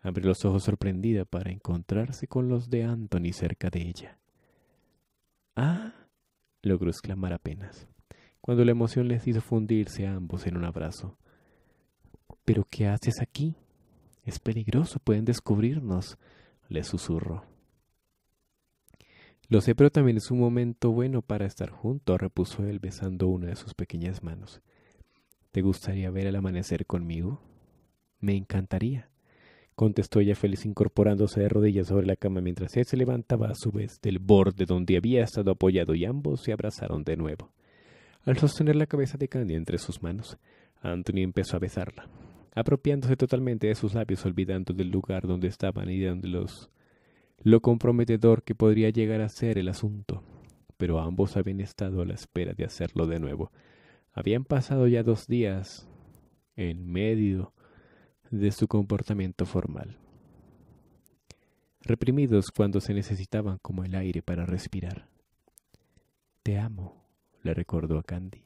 Abrió los ojos sorprendida para encontrarse con los de Anthony cerca de ella. ¡Ah! logró exclamar apenas, cuando la emoción les hizo fundirse ambos en un abrazo. ¿Pero qué haces aquí? Es peligroso, pueden descubrirnos, le susurró. Lo sé, pero también es un momento bueno para estar juntos, repuso él besando una de sus pequeñas manos. ¿Te gustaría ver el amanecer conmigo? Me encantaría, contestó ella feliz incorporándose de rodillas sobre la cama mientras él se levantaba a su vez del borde donde había estado apoyado y ambos se abrazaron de nuevo. Al sostener la cabeza de Candy entre sus manos, Anthony empezó a besarla, apropiándose totalmente de sus labios, olvidando del lugar donde estaban y de donde los lo comprometedor que podría llegar a ser el asunto. Pero ambos habían estado a la espera de hacerlo de nuevo. Habían pasado ya dos días en medio de su comportamiento formal, reprimidos cuando se necesitaban como el aire para respirar. Te amo, le recordó a Candy,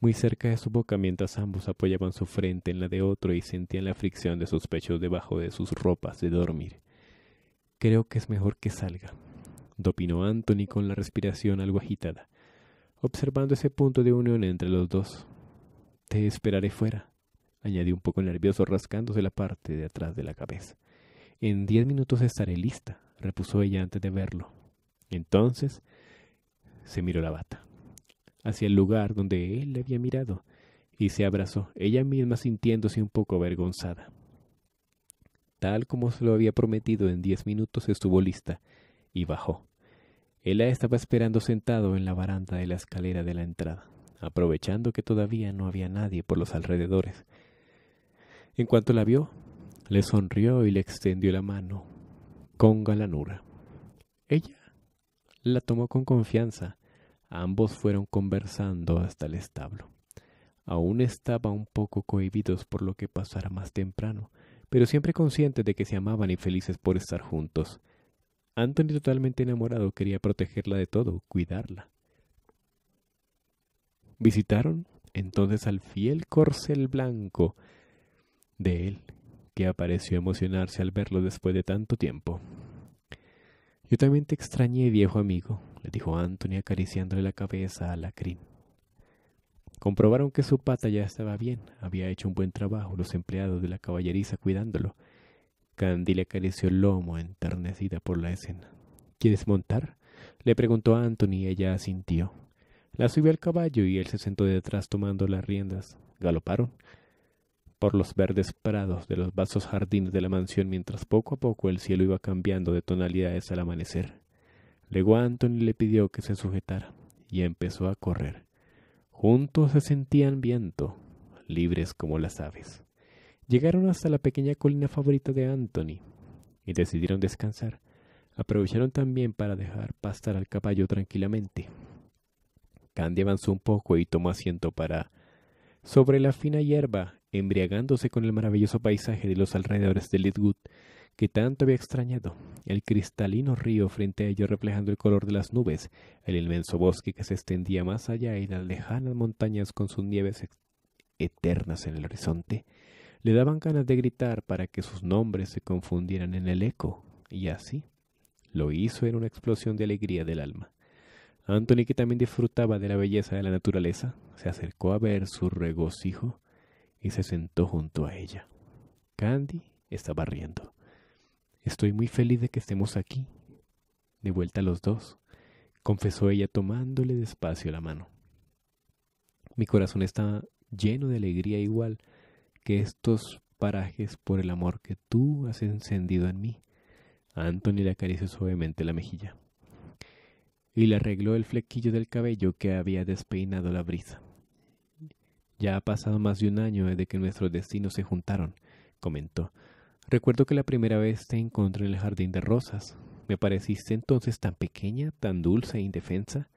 muy cerca de su boca mientras ambos apoyaban su frente en la de otro y sentían la fricción de sus pechos debajo de sus ropas de dormir. Creo que es mejor que salga, dopinó Anthony con la respiración algo agitada, observando ese punto de unión entre los dos. Te esperaré fuera, añadió un poco nervioso rascándose la parte de atrás de la cabeza. En diez minutos estaré lista, repuso ella antes de verlo. Entonces se miró la bata, hacia el lugar donde él le había mirado, y se abrazó, ella misma sintiéndose un poco avergonzada. Tal como se lo había prometido, en diez minutos estuvo lista y bajó. Ella estaba esperando sentado en la baranda de la escalera de la entrada, aprovechando que todavía no había nadie por los alrededores. En cuanto la vio, le sonrió y le extendió la mano con galanura. Ella la tomó con confianza. Ambos fueron conversando hasta el establo. Aún estaba un poco cohibidos por lo que pasara más temprano, pero siempre conscientes de que se amaban y felices por estar juntos. Anthony totalmente enamorado quería protegerla de todo, cuidarla. Visitaron entonces al fiel corcel blanco de él, que apareció emocionarse al verlo después de tanto tiempo. Yo también te extrañé, viejo amigo, le dijo Anthony acariciándole la cabeza a la crin. Comprobaron que su pata ya estaba bien, había hecho un buen trabajo los empleados de la caballeriza cuidándolo. Candy le acarició el lomo, enternecida por la escena. ¿Quieres montar? le preguntó a Anthony y ella asintió. La subió al caballo y él se sentó detrás tomando las riendas. Galoparon por los verdes prados de los vastos jardines de la mansión mientras poco a poco el cielo iba cambiando de tonalidades al amanecer. Luego Anthony le pidió que se sujetara y empezó a correr. Juntos se sentían viento, libres como las aves. Llegaron hasta la pequeña colina favorita de Anthony y decidieron descansar. Aprovecharon también para dejar pastar al caballo tranquilamente. Candy avanzó un poco y tomó asiento para sobre la fina hierba, embriagándose con el maravilloso paisaje de los alrededores de Lidwood que tanto había extrañado, el cristalino río frente a ellos reflejando el color de las nubes, el inmenso bosque que se extendía más allá y las lejanas montañas con sus nieves eternas en el horizonte, le daban ganas de gritar para que sus nombres se confundieran en el eco, y así lo hizo en una explosión de alegría del alma. Anthony, que también disfrutaba de la belleza de la naturaleza, se acercó a ver su regocijo y se sentó junto a ella. Candy estaba riendo. Estoy muy feliz de que estemos aquí, de vuelta los dos, confesó ella tomándole despacio la mano. Mi corazón está lleno de alegría igual que estos parajes por el amor que tú has encendido en mí. Anthony le acarició suavemente la mejilla y le arregló el flequillo del cabello que había despeinado la brisa. Ya ha pasado más de un año desde que nuestros destinos se juntaron, comentó. Recuerdo que la primera vez te encontré en el jardín de rosas. Me pareciste entonces tan pequeña, tan dulce e indefensa.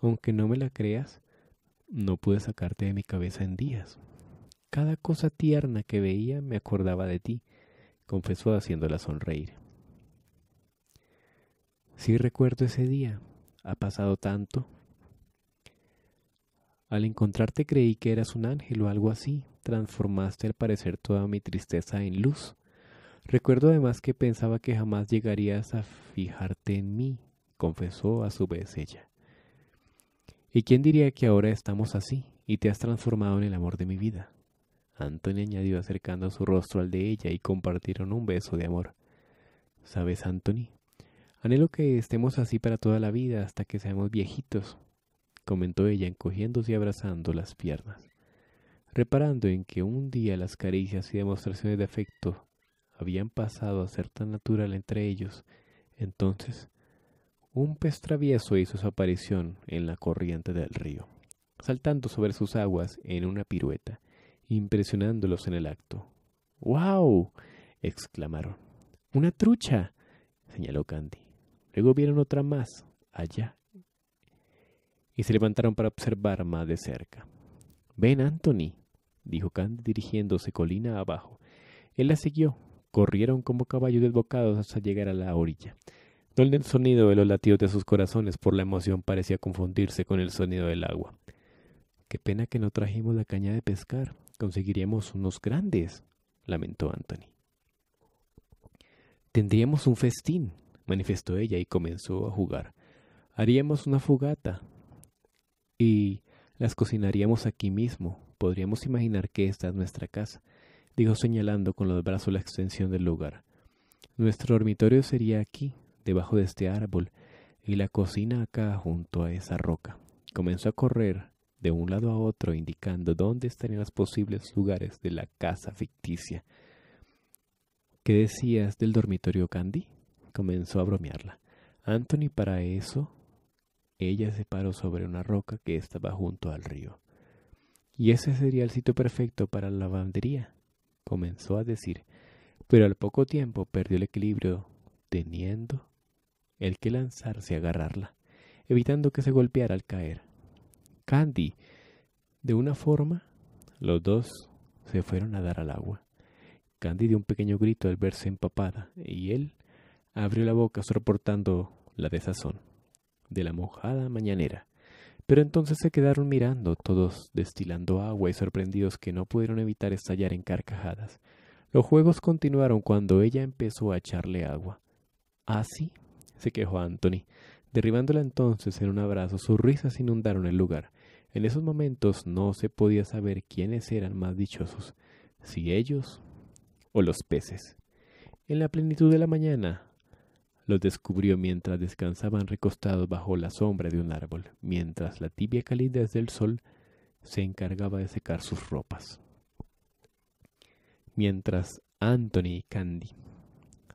Aunque no me la creas, no pude sacarte de mi cabeza en días. Cada cosa tierna que veía me acordaba de ti, confesó haciéndola sonreír. Sí recuerdo ese día, ha pasado tanto. Al encontrarte creí que eras un ángel o algo así, transformaste al parecer toda mi tristeza en luz. Recuerdo además que pensaba que jamás llegarías a fijarte en mí, confesó a su vez ella. ¿Y quién diría que ahora estamos así y te has transformado en el amor de mi vida? Antonio añadió acercando su rostro al de ella y compartieron un beso de amor. ¿Sabes, Anthony? Anhelo que estemos así para toda la vida hasta que seamos viejitos, comentó ella encogiéndose y abrazando las piernas, reparando en que un día las caricias y demostraciones de afecto habían pasado a ser tan natural entre ellos, entonces un pez travieso hizo su aparición en la corriente del río, saltando sobre sus aguas en una pirueta, impresionándolos en el acto. ¡Wow! exclamaron. ¡Una trucha! señaló Candy. Luego vieron otra más, allá, y se levantaron para observar más de cerca. Ven, Anthony, dijo Candy dirigiéndose colina abajo. Él la siguió, corrieron como caballos desbocados hasta llegar a la orilla, donde el sonido de los latidos de sus corazones por la emoción parecía confundirse con el sonido del agua. Qué pena que no trajimos la caña de pescar, conseguiríamos unos grandes, lamentó Anthony. Tendríamos un festín, manifestó ella y comenzó a jugar. Haríamos una fogata y las cocinaríamos aquí mismo. Podríamos imaginar que esta es nuestra casa dijo señalando con los brazos la extensión del lugar. Nuestro dormitorio sería aquí, debajo de este árbol, y la cocina acá junto a esa roca. Comenzó a correr de un lado a otro indicando dónde estarían los posibles lugares de la casa ficticia. ¿Qué decías del dormitorio Candy? comenzó a bromearla. Anthony para eso ella se paró sobre una roca que estaba junto al río. Y ese sería el sitio perfecto para la lavandería, comenzó a decir, pero al poco tiempo perdió el equilibrio, teniendo el que lanzarse y agarrarla, evitando que se golpeara al caer. Candy, de una forma, los dos se fueron a dar al agua. Candy dio un pequeño grito al verse empapada, y él abrió la boca soportando la desazón de la mojada mañanera. Pero entonces se quedaron mirando, todos destilando agua y sorprendidos que no pudieron evitar estallar en carcajadas. Los juegos continuaron cuando ella empezó a echarle agua. ¿Así? ¿Ah, sí? se quejó Anthony. Derribándola entonces en un abrazo, sus risas inundaron el lugar. En esos momentos no se podía saber quiénes eran más dichosos, si ellos o los peces. En la plenitud de la mañana, los descubrió mientras descansaban recostados bajo la sombra de un árbol, mientras la tibia calidez del sol se encargaba de secar sus ropas. Mientras Anthony y Candy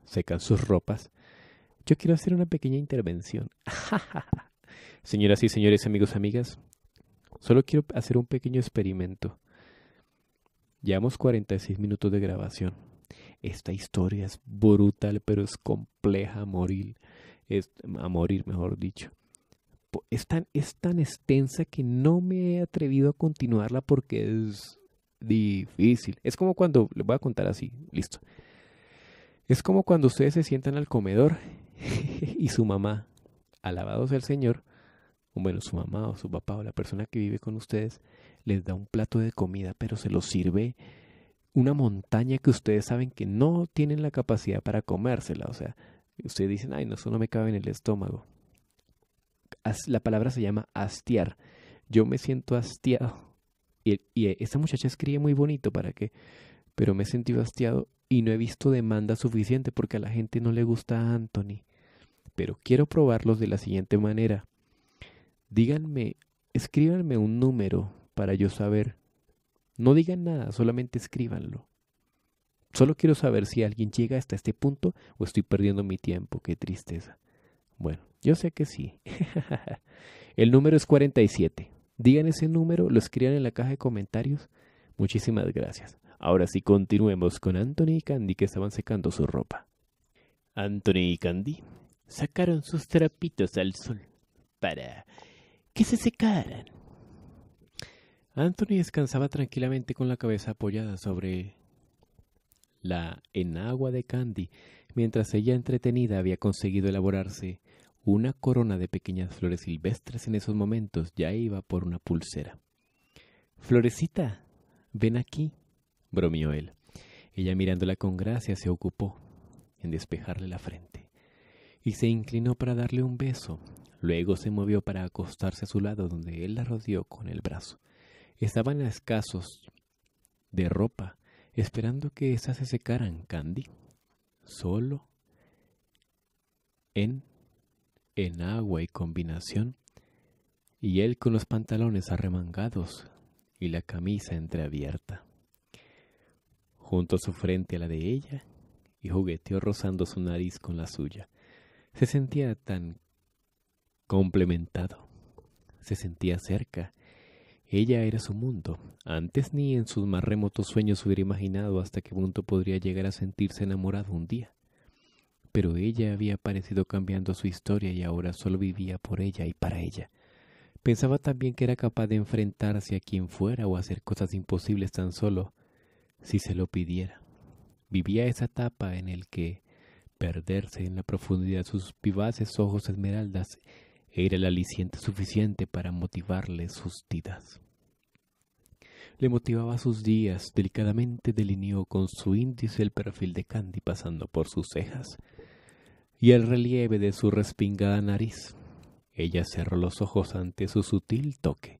secan sus ropas, yo quiero hacer una pequeña intervención. Señoras y señores, amigos, amigas, solo quiero hacer un pequeño experimento. Llevamos 46 minutos de grabación. Esta historia es brutal, pero es compleja a morir, es, a morir mejor dicho. Es tan, es tan extensa que no me he atrevido a continuarla porque es difícil. Es como cuando, les voy a contar así, listo. Es como cuando ustedes se sientan al comedor y su mamá, alabados sea el Señor, o bueno, su mamá o su papá o la persona que vive con ustedes, les da un plato de comida, pero se lo sirve una montaña que ustedes saben que no tienen la capacidad para comérsela. O sea, ustedes dicen, ay, no, eso no me cabe en el estómago. La palabra se llama hastiar. Yo me siento hastiado. Y, y esta muchacha escribe muy bonito para que, pero me he sentido hastiado y no he visto demanda suficiente porque a la gente no le gusta a Anthony. Pero quiero probarlos de la siguiente manera. Díganme, escríbanme un número para yo saber no digan nada, solamente escríbanlo. Solo quiero saber si alguien llega hasta este punto o estoy perdiendo mi tiempo. Qué tristeza. Bueno, yo sé que sí. El número es 47. Digan ese número, lo escriban en la caja de comentarios. Muchísimas gracias. Ahora sí, continuemos con Anthony y Candy que estaban secando su ropa. Anthony y Candy sacaron sus trapitos al sol para que se secaran. Anthony descansaba tranquilamente con la cabeza apoyada sobre la enagua de Candy, mientras ella entretenida había conseguido elaborarse una corona de pequeñas flores silvestres en esos momentos ya iba por una pulsera. Florecita, ven aquí, bromeó él. Ella mirándola con gracia se ocupó en despejarle la frente y se inclinó para darle un beso. Luego se movió para acostarse a su lado donde él la rodeó con el brazo. Estaban a escasos de ropa, esperando que éstas se secaran, Candy. Solo en, en agua y combinación, y él con los pantalones arremangados y la camisa entreabierta. Junto a su frente a la de ella, y jugueteó rozando su nariz con la suya. Se sentía tan complementado, se sentía cerca, ella era su mundo. Antes ni en sus más remotos sueños hubiera imaginado hasta qué punto podría llegar a sentirse enamorado un día. Pero ella había aparecido cambiando su historia y ahora solo vivía por ella y para ella. Pensaba también que era capaz de enfrentarse a quien fuera o hacer cosas imposibles tan solo si se lo pidiera. Vivía esa etapa en el que perderse en la profundidad de sus vivaces ojos esmeraldas era el aliciente suficiente para motivarle sus tidas le motivaba sus días, delicadamente delineó con su índice el perfil de Candy pasando por sus cejas y el relieve de su respingada nariz. Ella cerró los ojos ante su sutil toque.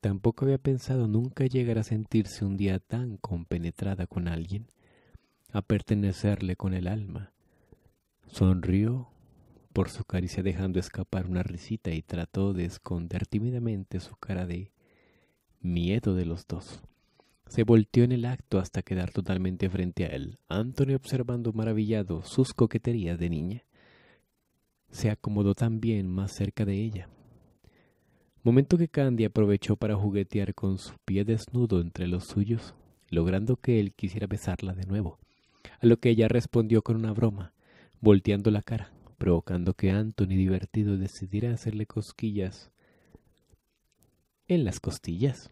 Tampoco había pensado nunca llegar a sentirse un día tan compenetrada con alguien, a pertenecerle con el alma. Sonrió por su caricia dejando escapar una risita y trató de esconder tímidamente su cara de miedo de los dos. Se volteó en el acto hasta quedar totalmente frente a él, Anthony observando maravillado sus coqueterías de niña. Se acomodó también más cerca de ella. Momento que Candy aprovechó para juguetear con su pie desnudo entre los suyos, logrando que él quisiera besarla de nuevo, a lo que ella respondió con una broma, volteando la cara, provocando que Anthony divertido decidiera hacerle cosquillas en las costillas.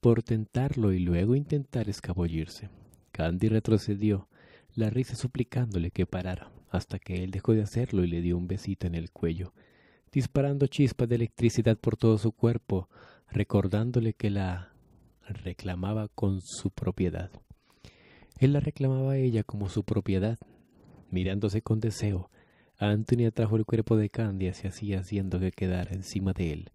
Por tentarlo y luego intentar escabullirse, Candy retrocedió, la risa suplicándole que parara, hasta que él dejó de hacerlo y le dio un besito en el cuello, disparando chispas de electricidad por todo su cuerpo, recordándole que la reclamaba con su propiedad. Él la reclamaba a ella como su propiedad. Mirándose con deseo, Anthony atrajo el cuerpo de Candy hacia sí, haciendo que quedara encima de él,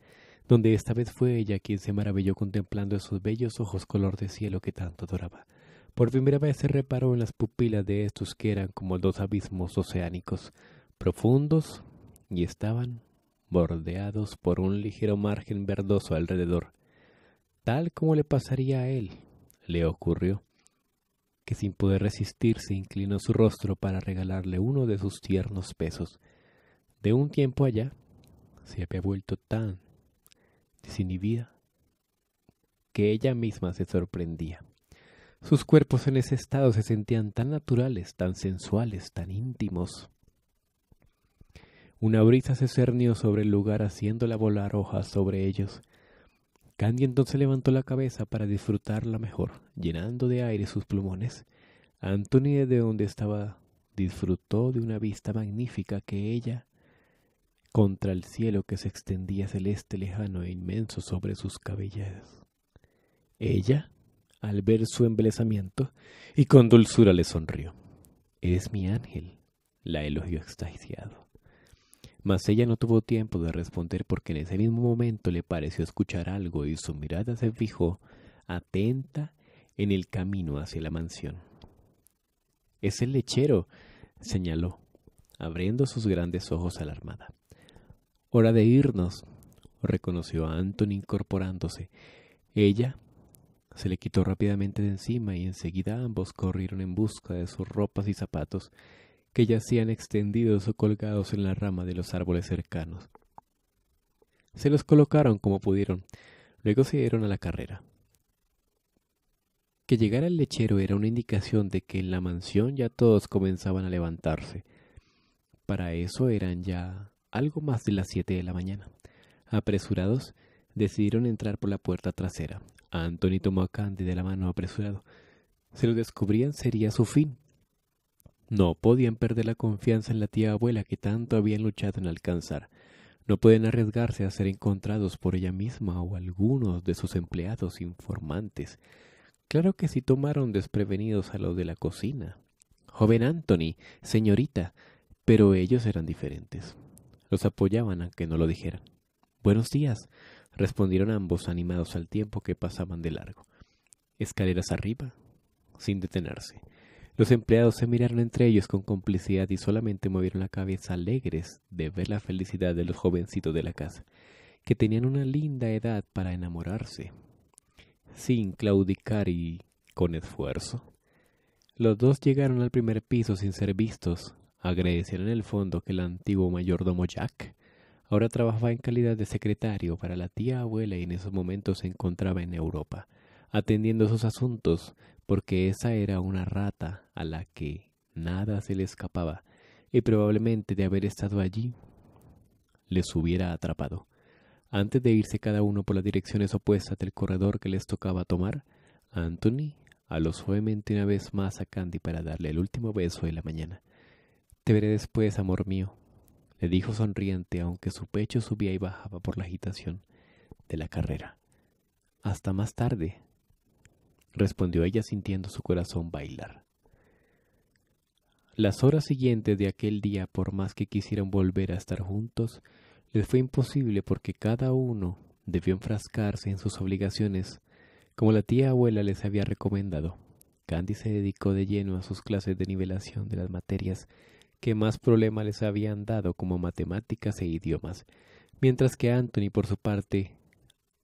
donde esta vez fue ella quien se maravilló contemplando esos bellos ojos color de cielo que tanto adoraba. Por primera vez se reparó en las pupilas de estos que eran como dos abismos oceánicos, profundos, y estaban bordeados por un ligero margen verdoso alrededor. Tal como le pasaría a él, le ocurrió, que sin poder resistirse inclinó su rostro para regalarle uno de sus tiernos pesos. De un tiempo allá, se había vuelto tan, desinhibida, que ella misma se sorprendía. Sus cuerpos en ese estado se sentían tan naturales, tan sensuales, tan íntimos. Una brisa se cernió sobre el lugar haciéndola volar hojas sobre ellos. Candy entonces levantó la cabeza para disfrutarla mejor, llenando de aire sus plumones. Anthony, de donde estaba, disfrutó de una vista magnífica que ella contra el cielo que se extendía celeste lejano e inmenso sobre sus cabellas. Ella, al ver su embelezamiento, y con dulzura le sonrió. Eres mi ángel, la elogió extasiado. Mas ella no tuvo tiempo de responder porque en ese mismo momento le pareció escuchar algo y su mirada se fijó atenta en el camino hacia la mansión. Es el lechero, señaló, abriendo sus grandes ojos alarmada. Hora de irnos, reconoció a Anthony incorporándose. Ella se le quitó rápidamente de encima y enseguida ambos corrieron en busca de sus ropas y zapatos que yacían extendidos o colgados en la rama de los árboles cercanos. Se los colocaron como pudieron, luego se dieron a la carrera. Que llegara el lechero era una indicación de que en la mansión ya todos comenzaban a levantarse. Para eso eran ya algo más de las siete de la mañana. Apresurados, decidieron entrar por la puerta trasera. Anthony tomó a Candy de la mano apresurado. Se lo descubrían sería su fin. No podían perder la confianza en la tía abuela que tanto habían luchado en alcanzar. No pueden arriesgarse a ser encontrados por ella misma o algunos de sus empleados informantes. Claro que si sí tomaron desprevenidos a los de la cocina. Joven Anthony, señorita, pero ellos eran diferentes. Los apoyaban a que no lo dijeran. Buenos días, respondieron ambos animados al tiempo que pasaban de largo. Escaleras arriba, sin detenerse. Los empleados se miraron entre ellos con complicidad y solamente movieron la cabeza alegres de ver la felicidad de los jovencitos de la casa, que tenían una linda edad para enamorarse, sin claudicar y con esfuerzo. Los dos llegaron al primer piso sin ser vistos Agradecer en el fondo que el antiguo mayordomo Jack ahora trabajaba en calidad de secretario para la tía abuela y en esos momentos se encontraba en Europa, atendiendo sus asuntos, porque esa era una rata a la que nada se le escapaba, y probablemente de haber estado allí les hubiera atrapado. Antes de irse cada uno por las direcciones opuestas del corredor que les tocaba tomar, Anthony aló suavemente una vez más a Candy para darle el último beso de la mañana. Te veré después, amor mío, le dijo sonriente, aunque su pecho subía y bajaba por la agitación de la carrera. Hasta más tarde, respondió ella sintiendo su corazón bailar. Las horas siguientes de aquel día, por más que quisieran volver a estar juntos, les fue imposible porque cada uno debió enfrascarse en sus obligaciones, como la tía abuela les había recomendado. Candy se dedicó de lleno a sus clases de nivelación de las materias que más problemas les habían dado como matemáticas e idiomas, mientras que Anthony, por su parte,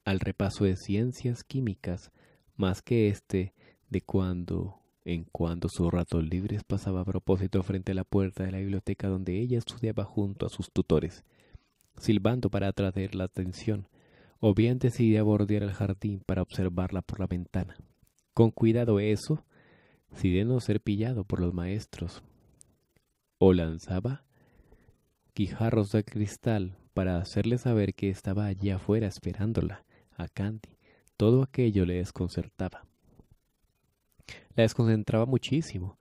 al repaso de ciencias químicas, más que este, de cuando en cuando sus ratos libres pasaba a propósito frente a la puerta de la biblioteca donde ella estudiaba junto a sus tutores, silbando para atraer la atención, o bien decidía bordear el jardín para observarla por la ventana. Con cuidado eso, si de no ser pillado por los maestros, o lanzaba guijarros de cristal para hacerle saber que estaba allí afuera esperándola. A Candy todo aquello le desconcertaba. La desconcentraba muchísimo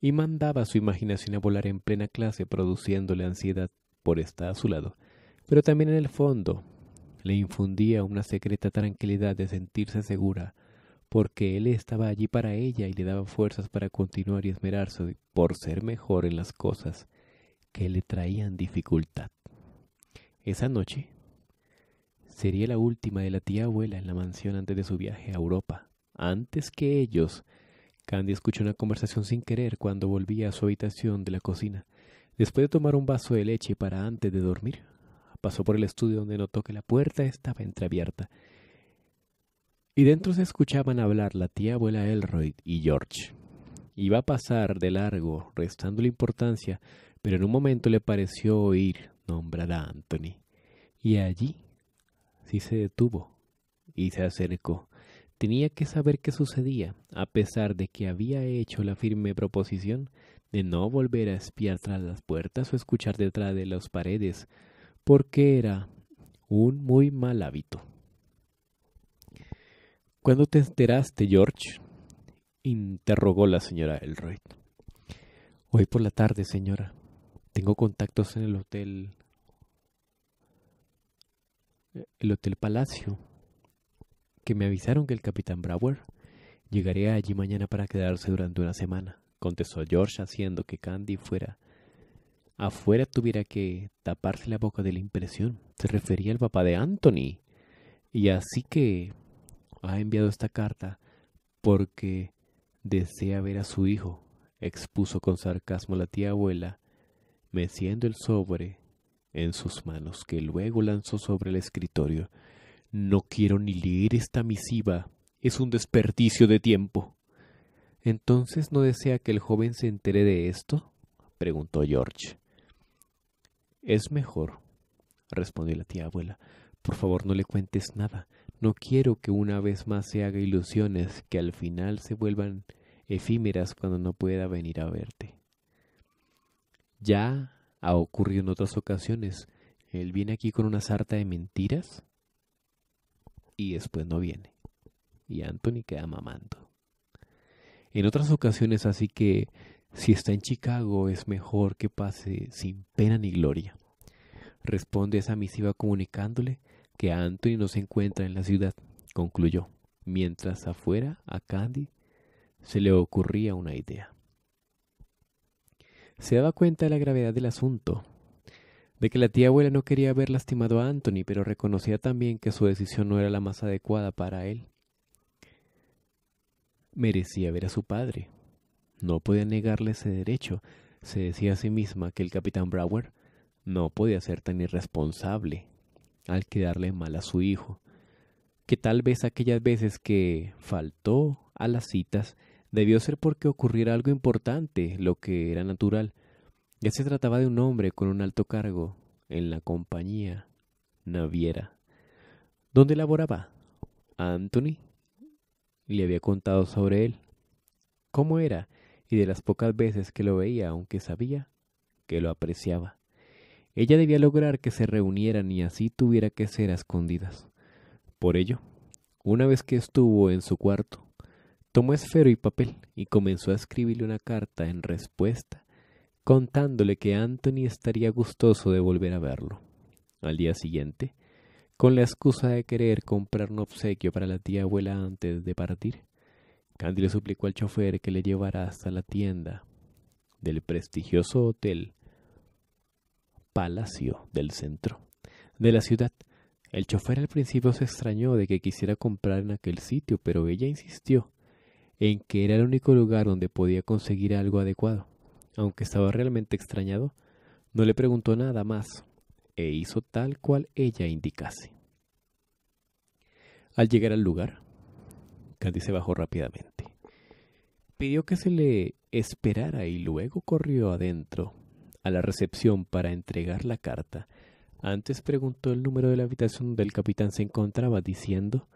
y mandaba su imaginación a volar en plena clase produciéndole ansiedad por estar a su lado, pero también en el fondo le infundía una secreta tranquilidad de sentirse segura porque él estaba allí para ella y le daba fuerzas para continuar y esmerarse por ser mejor en las cosas que le traían dificultad. Esa noche sería la última de la tía abuela en la mansión antes de su viaje a Europa. Antes que ellos, Candy escuchó una conversación sin querer cuando volvía a su habitación de la cocina. Después de tomar un vaso de leche para antes de dormir, pasó por el estudio donde notó que la puerta estaba entreabierta y dentro se escuchaban hablar la tía abuela Elroyd y George. Iba a pasar de largo, restando la importancia, pero en un momento le pareció oír nombrar a Anthony. Y allí sí se detuvo y se acercó. Tenía que saber qué sucedía, a pesar de que había hecho la firme proposición de no volver a espiar tras las puertas o escuchar detrás de las paredes, porque era un muy mal hábito. ¿Cuándo te enteraste, George? interrogó la señora Elroy. Hoy por la tarde, señora. Tengo contactos en el hotel. Eh, el Hotel Palacio. Que me avisaron que el capitán Brower llegaría allí mañana para quedarse durante una semana, contestó George, haciendo que Candy fuera. Afuera tuviera que taparse la boca de la impresión. Se refería al papá de Anthony. Y así que ha enviado esta carta porque desea ver a su hijo, expuso con sarcasmo la tía abuela, meciendo el sobre en sus manos, que luego lanzó sobre el escritorio. No quiero ni leer esta misiva. Es un desperdicio de tiempo. ¿Entonces no desea que el joven se entere de esto? preguntó George. Es mejor, respondió la tía abuela. Por favor, no le cuentes nada. No quiero que una vez más se haga ilusiones que al final se vuelvan efímeras cuando no pueda venir a verte. Ya ha ocurrido en otras ocasiones. Él viene aquí con una sarta de mentiras y después no viene. Y Anthony queda mamando. En otras ocasiones, así que si está en Chicago es mejor que pase sin pena ni gloria. Responde esa misiva comunicándole que Anthony no se encuentra en la ciudad, concluyó, mientras afuera a Candy se le ocurría una idea. Se daba cuenta de la gravedad del asunto, de que la tía abuela no quería haber lastimado a Anthony, pero reconocía también que su decisión no era la más adecuada para él. Merecía ver a su padre. No podía negarle ese derecho. Se decía a sí misma que el capitán Brower no podía ser tan irresponsable al quedarle mal a su hijo, que tal vez aquellas veces que faltó a las citas debió ser porque ocurriera algo importante, lo que era natural. Ya se trataba de un hombre con un alto cargo en la compañía naviera, ¿Dónde laboraba. Anthony le había contado sobre él, cómo era, y de las pocas veces que lo veía, aunque sabía que lo apreciaba. Ella debía lograr que se reunieran y así tuviera que ser a escondidas. Por ello, una vez que estuvo en su cuarto, tomó esfero y papel y comenzó a escribirle una carta en respuesta, contándole que Anthony estaría gustoso de volver a verlo. Al día siguiente, con la excusa de querer comprar un obsequio para la tía abuela antes de partir, Candy le suplicó al chofer que le llevara hasta la tienda del prestigioso hotel palacio del centro de la ciudad. El chofer al principio se extrañó de que quisiera comprar en aquel sitio, pero ella insistió en que era el único lugar donde podía conseguir algo adecuado. Aunque estaba realmente extrañado, no le preguntó nada más e hizo tal cual ella indicase. Al llegar al lugar, Candy se bajó rápidamente. Pidió que se le esperara y luego corrió adentro a la recepción para entregar la carta, antes preguntó el número de la habitación donde el capitán se encontraba, diciendo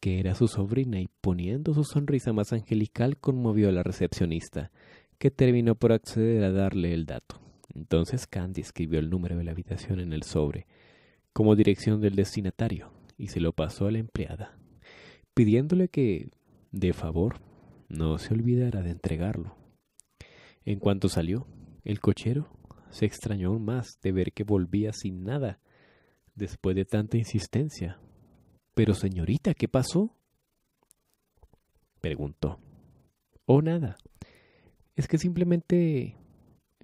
que era su sobrina y poniendo su sonrisa más angelical conmovió a la recepcionista, que terminó por acceder a darle el dato. Entonces Candy escribió el número de la habitación en el sobre, como dirección del destinatario, y se lo pasó a la empleada, pidiéndole que, de favor, no se olvidara de entregarlo. En cuanto salió, el cochero se extrañó aún más de ver que volvía sin nada después de tanta insistencia. Pero señorita, ¿qué pasó? preguntó. Oh, nada. Es que simplemente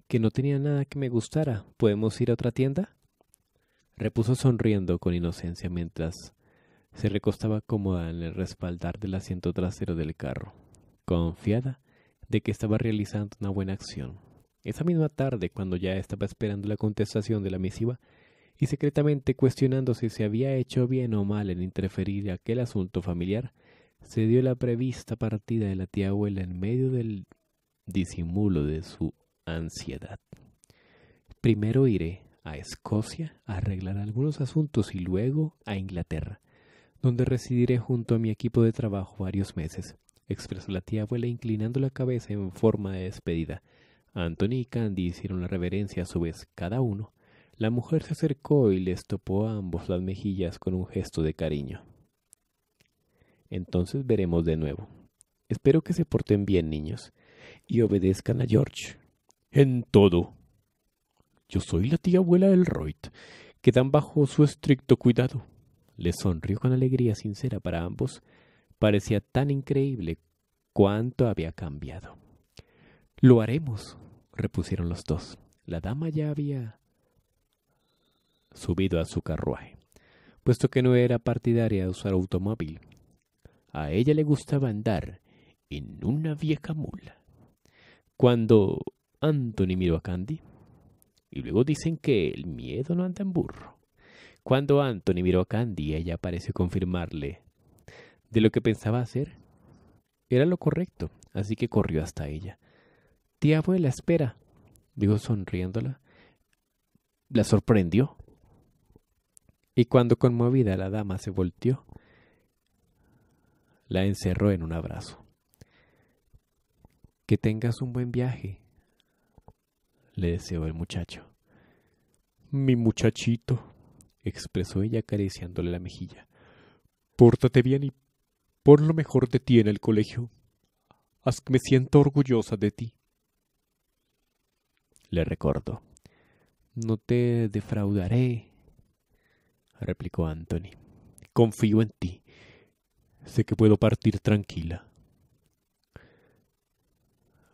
que no tenía nada que me gustara. ¿Podemos ir a otra tienda? repuso sonriendo con inocencia mientras se recostaba cómoda en el respaldar del asiento trasero del carro, confiada de que estaba realizando una buena acción. Esa misma tarde, cuando ya estaba esperando la contestación de la misiva, y secretamente cuestionando si se había hecho bien o mal en interferir en aquel asunto familiar, se dio la prevista partida de la tía abuela en medio del disimulo de su ansiedad. Primero iré a Escocia a arreglar algunos asuntos y luego a Inglaterra, donde residiré junto a mi equipo de trabajo varios meses, expresó la tía abuela inclinando la cabeza en forma de despedida, Anthony y Candy hicieron la reverencia a su vez cada uno. La mujer se acercó y les topó a ambos las mejillas con un gesto de cariño. Entonces veremos de nuevo. Espero que se porten bien, niños, y obedezcan a George. En todo. Yo soy la tía abuela del Royd, que bajo su estricto cuidado. Le sonrió con alegría sincera para ambos. Parecía tan increíble cuánto había cambiado. Lo haremos, repusieron los dos. La dama ya había subido a su carruaje, puesto que no era partidaria de usar automóvil. A ella le gustaba andar en una vieja mula. Cuando Anthony miró a Candy, y luego dicen que el miedo no anda en burro. Cuando Anthony miró a Candy, ella pareció confirmarle de lo que pensaba hacer. Era lo correcto, así que corrió hasta ella. Tía abuela, espera, dijo sonriéndola. La sorprendió. Y cuando conmovida la dama se volteó, la encerró en un abrazo. Que tengas un buen viaje, le deseó el muchacho. Mi muchachito, expresó ella acariciándole la mejilla. Pórtate bien y por lo mejor de ti en el colegio. Haz que me siento orgullosa de ti le recordó. No te defraudaré, replicó Anthony. Confío en ti. Sé que puedo partir tranquila.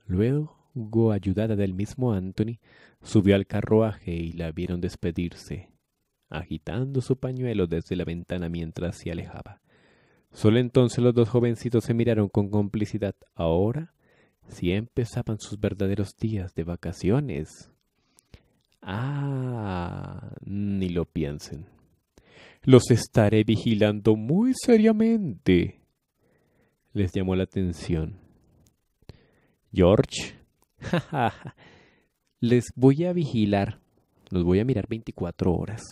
Luego, Hugo, ayudada del mismo Anthony, subió al carruaje y la vieron despedirse, agitando su pañuelo desde la ventana mientras se alejaba. Solo entonces los dos jovencitos se miraron con complicidad. Ahora si empezaban sus verdaderos días de vacaciones. Ah, ni lo piensen. Los estaré vigilando muy seriamente. Les llamó la atención. George, les voy a vigilar. Los voy a mirar 24 horas.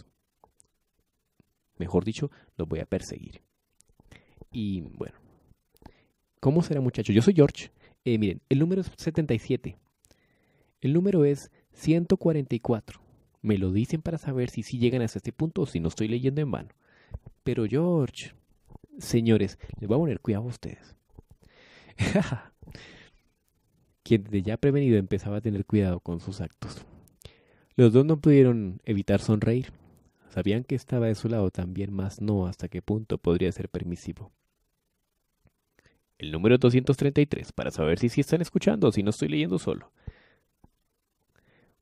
Mejor dicho, los voy a perseguir. Y bueno, ¿cómo será muchacho? Yo soy George. Eh, miren, el número es 77. El número es 144. Me lo dicen para saber si, sí llegan hasta este punto o si no estoy leyendo en vano. Pero George, señores, les voy a poner cuidado a ustedes. Quien de ya prevenido empezaba a tener cuidado con sus actos. Los dos no pudieron evitar sonreír. Sabían que estaba de su lado también, más no hasta qué punto podría ser permisivo el número 233, para saber si sí están escuchando o si no estoy leyendo solo.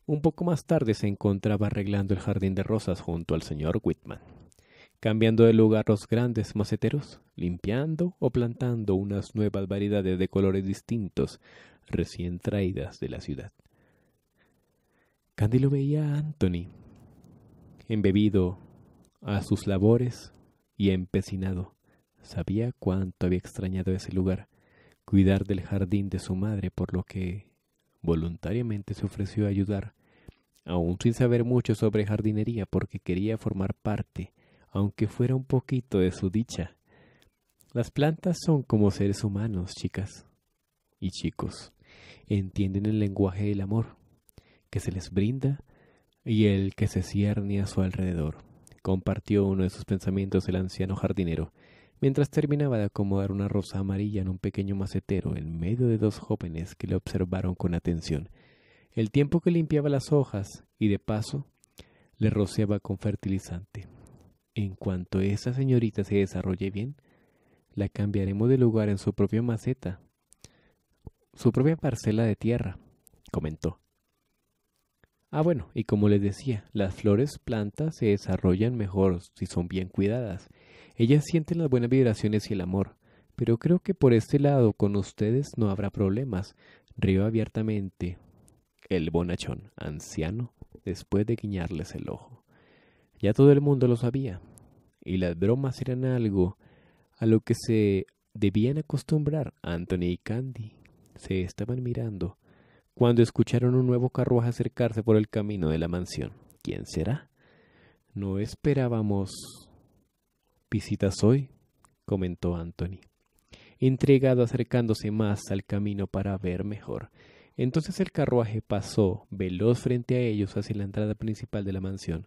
Un poco más tarde se encontraba arreglando el jardín de rosas junto al señor Whitman, cambiando de lugar los grandes maceteros, limpiando o plantando unas nuevas variedades de colores distintos recién traídas de la ciudad. Candy lo veía a Anthony, embebido a sus labores y empecinado Sabía cuánto había extrañado ese lugar, cuidar del jardín de su madre, por lo que voluntariamente se ofreció a ayudar, aún sin saber mucho sobre jardinería, porque quería formar parte, aunque fuera un poquito, de su dicha. Las plantas son como seres humanos, chicas y chicos. Entienden el lenguaje del amor que se les brinda y el que se cierne a su alrededor. Compartió uno de sus pensamientos el anciano jardinero, mientras terminaba de acomodar una rosa amarilla en un pequeño macetero en medio de dos jóvenes que le observaron con atención. El tiempo que limpiaba las hojas y de paso le rociaba con fertilizante. En cuanto esa señorita se desarrolle bien, la cambiaremos de lugar en su propia maceta, su propia parcela de tierra, comentó. Ah, bueno, y como les decía, las flores plantas se desarrollan mejor si son bien cuidadas ellas sienten las buenas vibraciones y el amor, pero creo que por este lado con ustedes no habrá problemas. rió abiertamente el bonachón, anciano, después de guiñarles el ojo. Ya todo el mundo lo sabía, y las bromas eran algo a lo que se debían acostumbrar. Anthony y Candy se estaban mirando cuando escucharon un nuevo carruaje acercarse por el camino de la mansión. ¿Quién será? No esperábamos visitas hoy? comentó Anthony, entregado acercándose más al camino para ver mejor. Entonces el carruaje pasó veloz frente a ellos hacia la entrada principal de la mansión.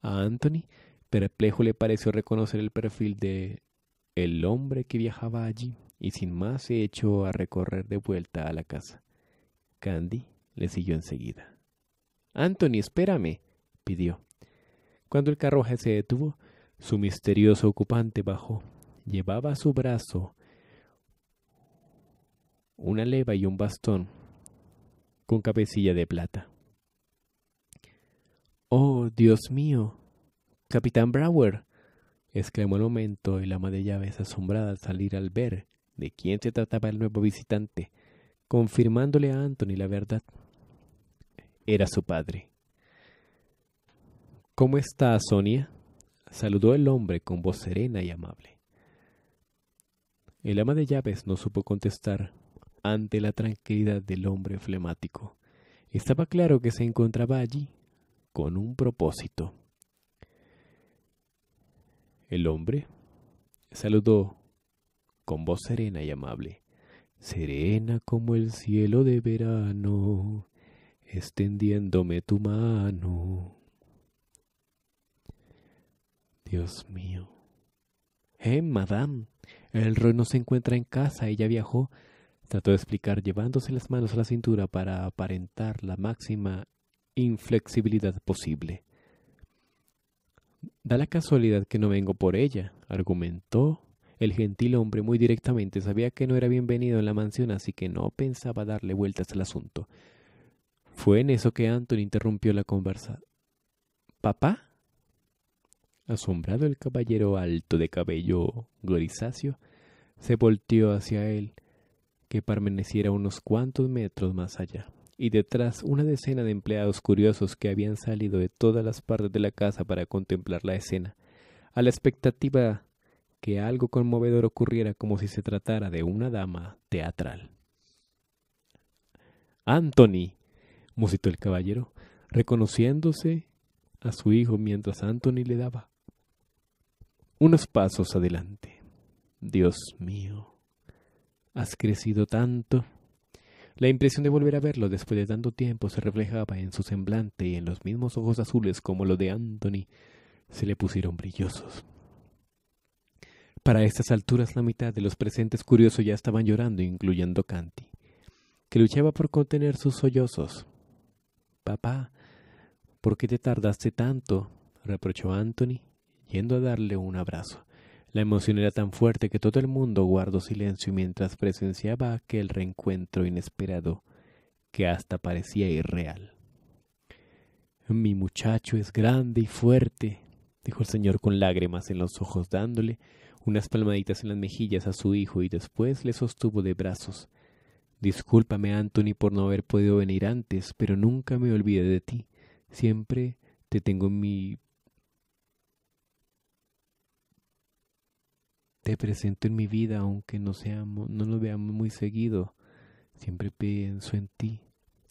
A Anthony, perplejo le pareció reconocer el perfil de el hombre que viajaba allí y sin más se echó a recorrer de vuelta a la casa. Candy le siguió enseguida. Anthony, espérame, pidió. Cuando el carruaje se detuvo, su misterioso ocupante bajó. Llevaba a su brazo una leva y un bastón con cabecilla de plata. Oh, Dios mío. Capitán Brower. exclamó el momento el ama de llaves asombrada al salir al ver de quién se trataba el nuevo visitante, confirmándole a Anthony la verdad. Era su padre. ¿Cómo está Sonia? Saludó el hombre con voz serena y amable. El ama de llaves no supo contestar ante la tranquilidad del hombre flemático. Estaba claro que se encontraba allí con un propósito. El hombre saludó con voz serena y amable. Serena como el cielo de verano, extendiéndome tu mano. Dios mío. Eh, madame. El rey no se encuentra en casa. Ella viajó. Trató de explicar llevándose las manos a la cintura para aparentar la máxima inflexibilidad posible. Da la casualidad que no vengo por ella, argumentó. El gentil hombre muy directamente sabía que no era bienvenido en la mansión, así que no pensaba darle vueltas al asunto. Fue en eso que Anton interrumpió la conversa. ¿Papá? Asombrado el caballero alto de cabello grisáceo se volteó hacia él, que permaneciera unos cuantos metros más allá, y detrás una decena de empleados curiosos que habían salido de todas las partes de la casa para contemplar la escena, a la expectativa que algo conmovedor ocurriera como si se tratara de una dama teatral. Anthony, musitó el caballero, reconociéndose a su hijo mientras Anthony le daba unos pasos adelante. Dios mío, has crecido tanto. La impresión de volver a verlo después de tanto tiempo se reflejaba en su semblante y en los mismos ojos azules como los de Anthony se le pusieron brillosos. Para estas alturas la mitad de los presentes curiosos ya estaban llorando, incluyendo canti que luchaba por contener sus sollozos. Papá, ¿por qué te tardaste tanto? reprochó Anthony, yendo a darle un abrazo. La emoción era tan fuerte que todo el mundo guardó silencio mientras presenciaba aquel reencuentro inesperado que hasta parecía irreal. Mi muchacho es grande y fuerte, dijo el señor con lágrimas en los ojos dándole unas palmaditas en las mejillas a su hijo y después le sostuvo de brazos. Discúlpame, Anthony, por no haber podido venir antes, pero nunca me olvidé de ti. Siempre te tengo en mi presento en mi vida, aunque no, seamos, no nos veamos muy seguido. Siempre pienso en ti.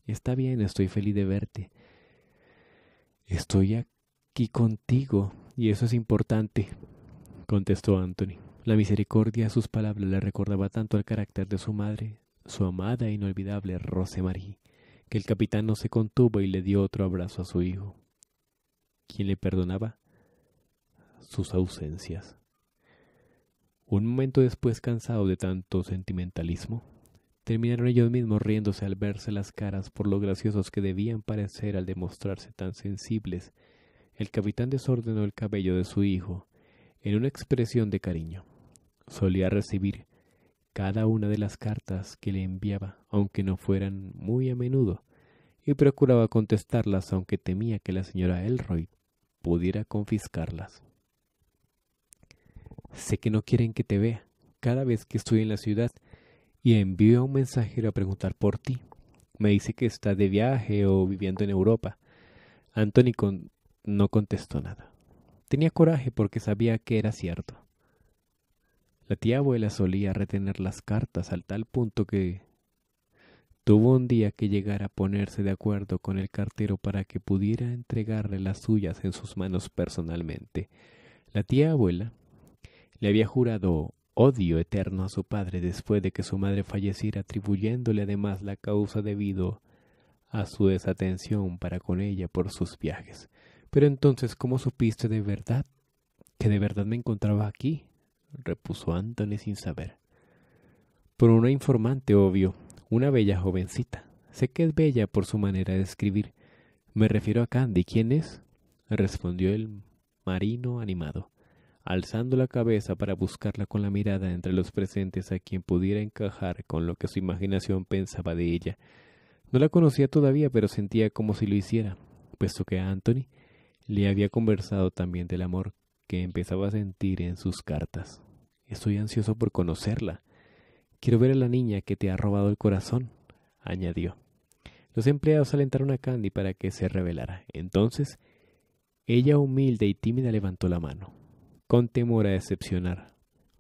Está bien, estoy feliz de verte. Estoy aquí contigo y eso es importante, contestó Anthony. La misericordia de sus palabras le recordaba tanto al carácter de su madre, su amada e inolvidable Rosemary, que el capitán no se contuvo y le dio otro abrazo a su hijo, quien le perdonaba sus ausencias. Un momento después, cansado de tanto sentimentalismo, terminaron ellos mismos riéndose al verse las caras por lo graciosos que debían parecer al demostrarse tan sensibles. El capitán desordenó el cabello de su hijo en una expresión de cariño. Solía recibir cada una de las cartas que le enviaba, aunque no fueran muy a menudo, y procuraba contestarlas aunque temía que la señora Elroy pudiera confiscarlas. Sé que no quieren que te vea cada vez que estoy en la ciudad y envío a un mensajero a preguntar por ti. Me dice que está de viaje o viviendo en Europa. Anthony no contestó nada. Tenía coraje porque sabía que era cierto. La tía abuela solía retener las cartas al tal punto que tuvo un día que llegar a ponerse de acuerdo con el cartero para que pudiera entregarle las suyas en sus manos personalmente. La tía abuela le había jurado odio eterno a su padre después de que su madre falleciera, atribuyéndole además la causa debido a su desatención para con ella por sus viajes. Pero entonces, ¿cómo supiste de verdad que de verdad me encontraba aquí? repuso Anthony sin saber. Por una informante, obvio, una bella jovencita. Sé que es bella por su manera de escribir. Me refiero a Candy. ¿Quién es? respondió el marino animado alzando la cabeza para buscarla con la mirada entre los presentes a quien pudiera encajar con lo que su imaginación pensaba de ella. No la conocía todavía, pero sentía como si lo hiciera, puesto que a Anthony le había conversado también del amor que empezaba a sentir en sus cartas. Estoy ansioso por conocerla. Quiero ver a la niña que te ha robado el corazón, añadió. Los empleados alentaron a Candy para que se revelara. Entonces, ella humilde y tímida levantó la mano con temor a decepcionar.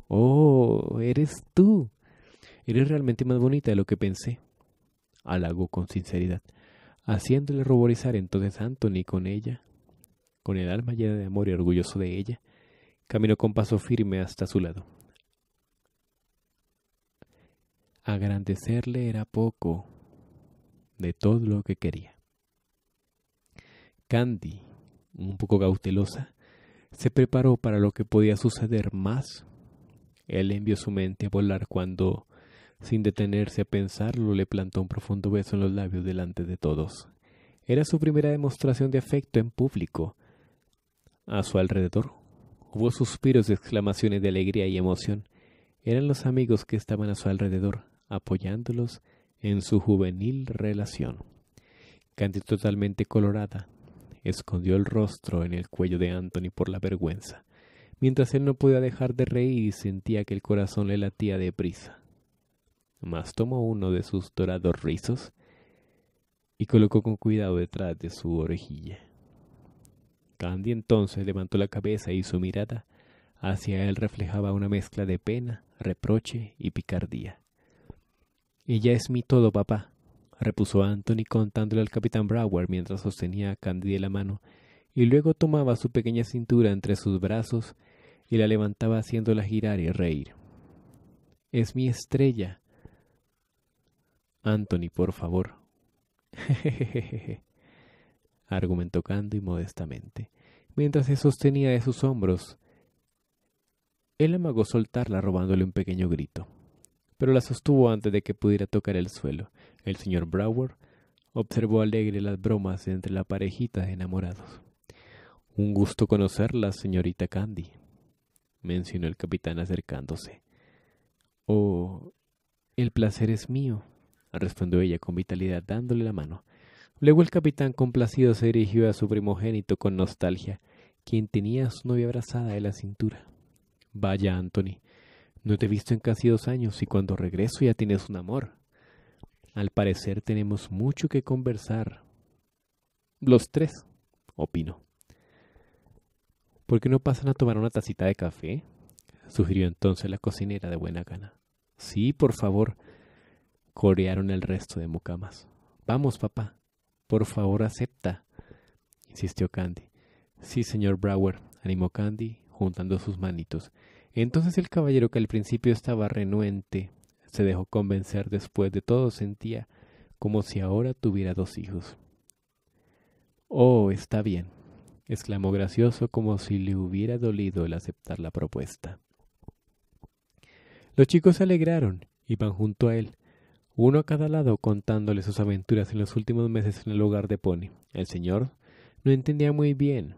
Oh, eres tú. Eres realmente más bonita de lo que pensé. Halagó con sinceridad, haciéndole ruborizar entonces a Anthony con ella. Con el alma llena de amor y orgulloso de ella, caminó con paso firme hasta su lado. Agradecerle era poco de todo lo que quería. Candy, un poco cautelosa, se preparó para lo que podía suceder más. Él envió su mente a volar cuando, sin detenerse a pensarlo, le plantó un profundo beso en los labios delante de todos. Era su primera demostración de afecto en público. A su alrededor hubo suspiros y exclamaciones de alegría y emoción. Eran los amigos que estaban a su alrededor, apoyándolos en su juvenil relación. Candy totalmente colorada, escondió el rostro en el cuello de Anthony por la vergüenza, mientras él no podía dejar de reír y sentía que el corazón le latía prisa. Mas tomó uno de sus dorados rizos y colocó con cuidado detrás de su orejilla. Candy entonces levantó la cabeza y su mirada hacia él reflejaba una mezcla de pena, reproche y picardía. Ella es mi todo, papá, repuso Anthony contándole al capitán Brower mientras sostenía a Candy de la mano, y luego tomaba su pequeña cintura entre sus brazos y la levantaba haciéndola girar y reír. Es mi estrella. Anthony, por favor. —¡Jejeje! argumentó Candy modestamente, mientras se sostenía de sus hombros. Él amagó soltarla robándole un pequeño grito, pero la sostuvo antes de que pudiera tocar el suelo, el señor Brower observó alegre las bromas entre la parejita de enamorados. Un gusto conocerla, señorita Candy, mencionó el capitán acercándose. Oh, el placer es mío, respondió ella con vitalidad dándole la mano. Luego el capitán complacido se dirigió a su primogénito con nostalgia, quien tenía a su novia abrazada de la cintura. Vaya, Anthony, no te he visto en casi dos años y cuando regreso ya tienes un amor. Al parecer tenemos mucho que conversar. Los tres, opino. ¿Por qué no pasan a tomar una tacita de café? sugirió entonces la cocinera de buena gana. Sí, por favor, corearon el resto de mucamas. Vamos, papá, por favor acepta, insistió Candy. Sí, señor Brower, animó Candy, juntando sus manitos. Entonces el caballero, que al principio estaba renuente se dejó convencer después de todo, sentía como si ahora tuviera dos hijos. Oh, está bien, exclamó gracioso como si le hubiera dolido el aceptar la propuesta. Los chicos se alegraron iban junto a él, uno a cada lado contándole sus aventuras en los últimos meses en el hogar de Pony. El señor no entendía muy bien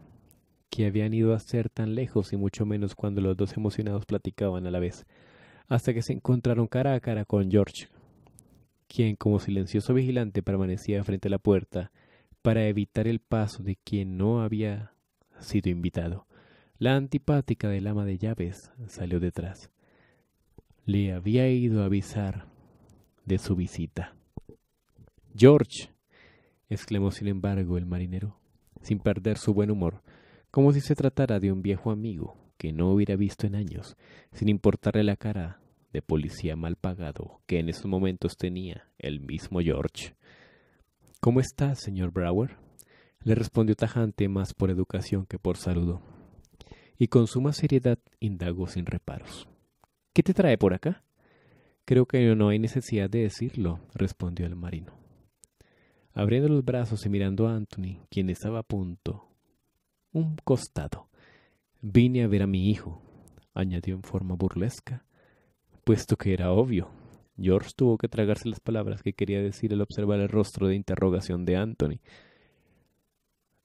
que habían ido a ser tan lejos y mucho menos cuando los dos emocionados platicaban a la vez hasta que se encontraron cara a cara con George, quien como silencioso vigilante permanecía frente a la puerta para evitar el paso de quien no había sido invitado. La antipática del ama de llaves salió detrás. Le había ido a avisar de su visita. George, exclamó sin embargo el marinero, sin perder su buen humor, como si se tratara de un viejo amigo que no hubiera visto en años, sin importarle la cara de policía mal pagado que en esos momentos tenía el mismo George. ¿Cómo está, señor Brower? le respondió tajante más por educación que por saludo. Y con suma seriedad indagó sin reparos. ¿Qué te trae por acá? Creo que no hay necesidad de decirlo, respondió el marino. Abriendo los brazos y mirando a Anthony, quien estaba a punto, un costado, Vine a ver a mi hijo, añadió en forma burlesca, puesto que era obvio. George tuvo que tragarse las palabras que quería decir al observar el rostro de interrogación de Anthony.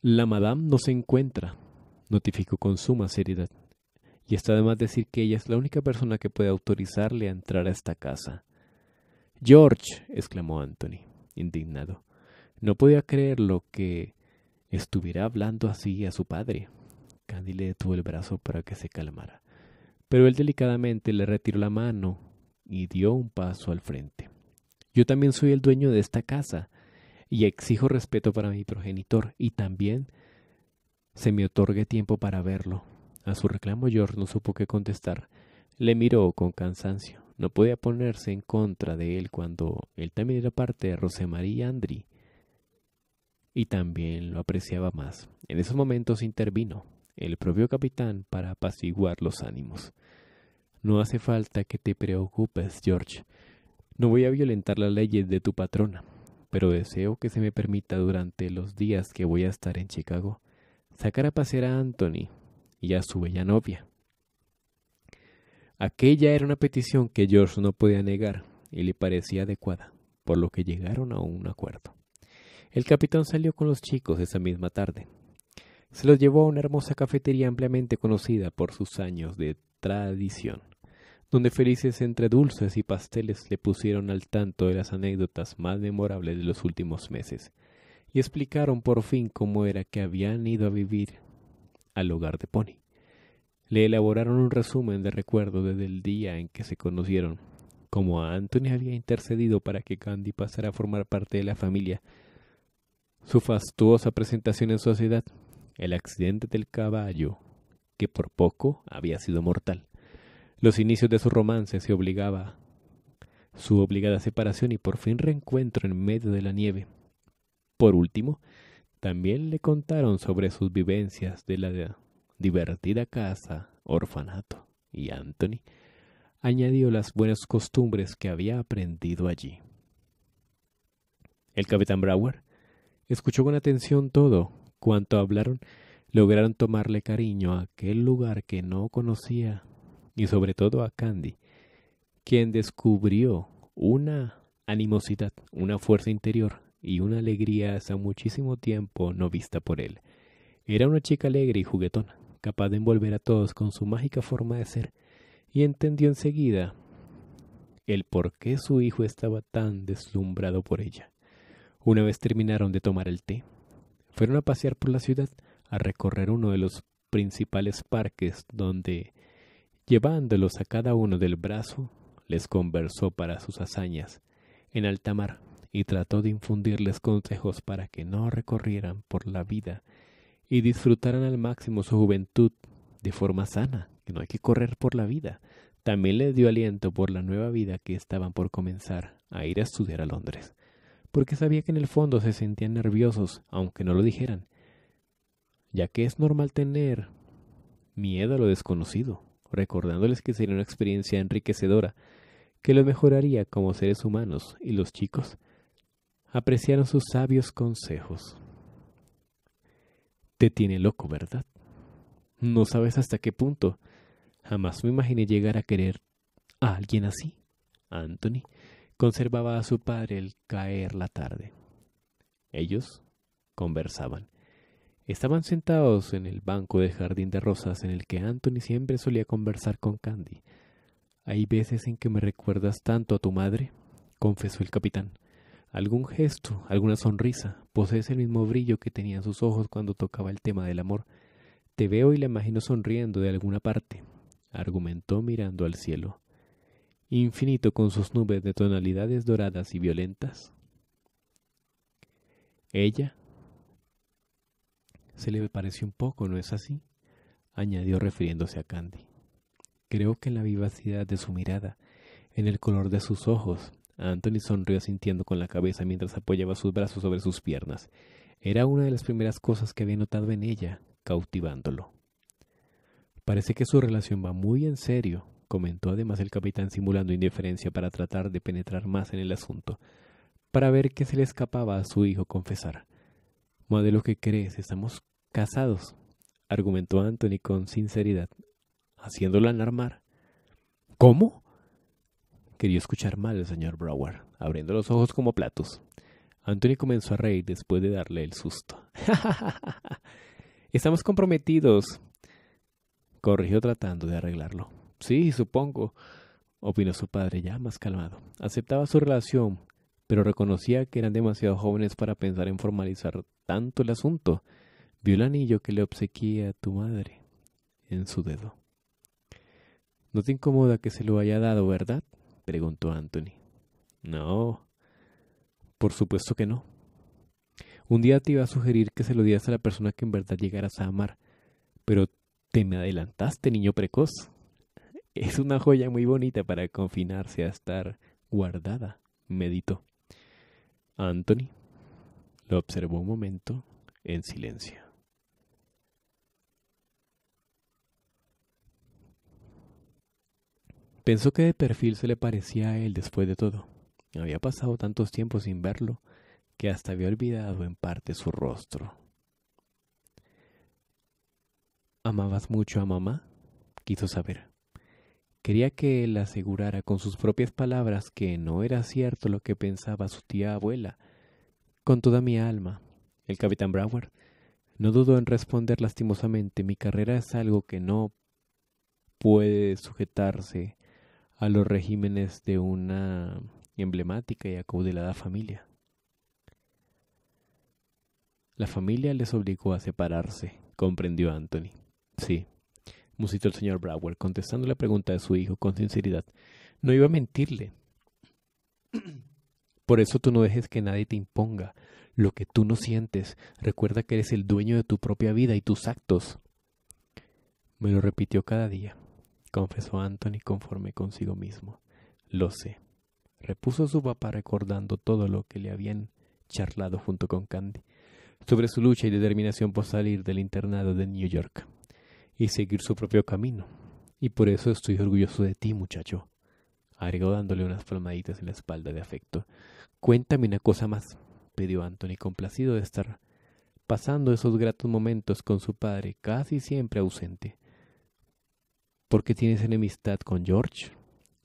La madame no se encuentra, notificó con suma seriedad, y está de más decir que ella es la única persona que puede autorizarle a entrar a esta casa. George, exclamó Anthony, indignado. No podía creer lo que estuviera hablando así a su padre. Candy le detuvo el brazo para que se calmara, pero él delicadamente le retiró la mano y dio un paso al frente. Yo también soy el dueño de esta casa y exijo respeto para mi progenitor y también se me otorgue tiempo para verlo. A su reclamo George no supo qué contestar. Le miró con cansancio. No podía ponerse en contra de él cuando él también era parte de Rosemary y Andri. Y también lo apreciaba más. En esos momentos intervino el propio capitán para apaciguar los ánimos. No hace falta que te preocupes, George. No voy a violentar las leyes de tu patrona, pero deseo que se me permita durante los días que voy a estar en Chicago sacar a pasear a Anthony y a su bella novia. Aquella era una petición que George no podía negar y le parecía adecuada, por lo que llegaron a un acuerdo. El capitán salió con los chicos esa misma tarde se los llevó a una hermosa cafetería ampliamente conocida por sus años de tradición, donde felices entre dulces y pasteles le pusieron al tanto de las anécdotas más memorables de los últimos meses, y explicaron por fin cómo era que habían ido a vivir al hogar de Pony. Le elaboraron un resumen de recuerdo desde el día en que se conocieron, como Anthony había intercedido para que Candy pasara a formar parte de la familia. Su fastuosa presentación en sociedad el accidente del caballo, que por poco había sido mortal, los inicios de su romance se obligaba, su obligada separación y por fin reencuentro en medio de la nieve. Por último, también le contaron sobre sus vivencias de la divertida casa, orfanato, y Anthony añadió las buenas costumbres que había aprendido allí. El capitán Brower escuchó con atención todo cuanto hablaron, lograron tomarle cariño a aquel lugar que no conocía y sobre todo a Candy, quien descubrió una animosidad, una fuerza interior y una alegría hace muchísimo tiempo no vista por él. Era una chica alegre y juguetona, capaz de envolver a todos con su mágica forma de ser, y entendió enseguida el por qué su hijo estaba tan deslumbrado por ella. Una vez terminaron de tomar el té, fueron a pasear por la ciudad, a recorrer uno de los principales parques donde, llevándolos a cada uno del brazo, les conversó para sus hazañas en alta mar y trató de infundirles consejos para que no recorrieran por la vida y disfrutaran al máximo su juventud de forma sana, que no hay que correr por la vida. También les dio aliento por la nueva vida que estaban por comenzar a ir a estudiar a Londres porque sabía que en el fondo se sentían nerviosos, aunque no lo dijeran, ya que es normal tener miedo a lo desconocido, recordándoles que sería una experiencia enriquecedora, que los mejoraría como seres humanos, y los chicos apreciaron sus sabios consejos. Te tiene loco, ¿verdad? No sabes hasta qué punto. Jamás me imaginé llegar a querer a alguien así. Anthony conservaba a su padre el caer la tarde. Ellos conversaban. Estaban sentados en el banco de jardín de rosas en el que Anthony siempre solía conversar con Candy. Hay veces en que me recuerdas tanto a tu madre, confesó el capitán. Algún gesto, alguna sonrisa, posee el mismo brillo que tenían sus ojos cuando tocaba el tema del amor. Te veo y la imagino sonriendo de alguna parte, argumentó mirando al cielo infinito con sus nubes de tonalidades doradas y violentas. Ella se le pareció un poco, ¿no es así? añadió refiriéndose a Candy. Creo que en la vivacidad de su mirada, en el color de sus ojos, Anthony sonrió sintiendo con la cabeza mientras apoyaba sus brazos sobre sus piernas. Era una de las primeras cosas que había notado en ella, cautivándolo. Parece que su relación va muy en serio, comentó además el capitán simulando indiferencia para tratar de penetrar más en el asunto, para ver qué se le escapaba a su hijo confesar. lo que crees, estamos casados, argumentó Anthony con sinceridad, haciéndolo alarmar. ¿Cómo? Quería escuchar mal el señor Brower, abriendo los ojos como platos. Anthony comenzó a reír después de darle el susto. Estamos comprometidos, corrigió tratando de arreglarlo. Sí, supongo, opinó su padre ya más calmado. Aceptaba su relación, pero reconocía que eran demasiado jóvenes para pensar en formalizar tanto el asunto. Vio el anillo que le obsequía a tu madre en su dedo. No te incomoda que se lo haya dado, ¿verdad? preguntó Anthony. No, por supuesto que no. Un día te iba a sugerir que se lo dieras a la persona que en verdad llegaras a amar, pero te me adelantaste, niño precoz. Es una joya muy bonita para confinarse a estar guardada, meditó. Anthony lo observó un momento en silencio. Pensó que de perfil se le parecía a él después de todo. Había pasado tantos tiempos sin verlo que hasta había olvidado en parte su rostro. ¿Amabas mucho a mamá? quiso saber. Quería que él asegurara con sus propias palabras que no era cierto lo que pensaba su tía abuela. Con toda mi alma, el capitán Broward no dudó en responder lastimosamente mi carrera es algo que no puede sujetarse a los regímenes de una emblemática y acaudelada familia. La familia les obligó a separarse, comprendió Anthony. Sí, musitó el señor Brower, contestando la pregunta de su hijo con sinceridad. No iba a mentirle. Por eso tú no dejes que nadie te imponga lo que tú no sientes. Recuerda que eres el dueño de tu propia vida y tus actos. Me lo repitió cada día, confesó Anthony conforme consigo mismo. Lo sé, repuso su papá recordando todo lo que le habían charlado junto con Candy sobre su lucha y determinación por salir del internado de New York y seguir su propio camino. Y por eso estoy orgulloso de ti, muchacho, agregó dándole unas palmaditas en la espalda de afecto. Cuéntame una cosa más, pidió Anthony, complacido de estar pasando esos gratos momentos con su padre, casi siempre ausente. ¿Por qué tienes enemistad con George?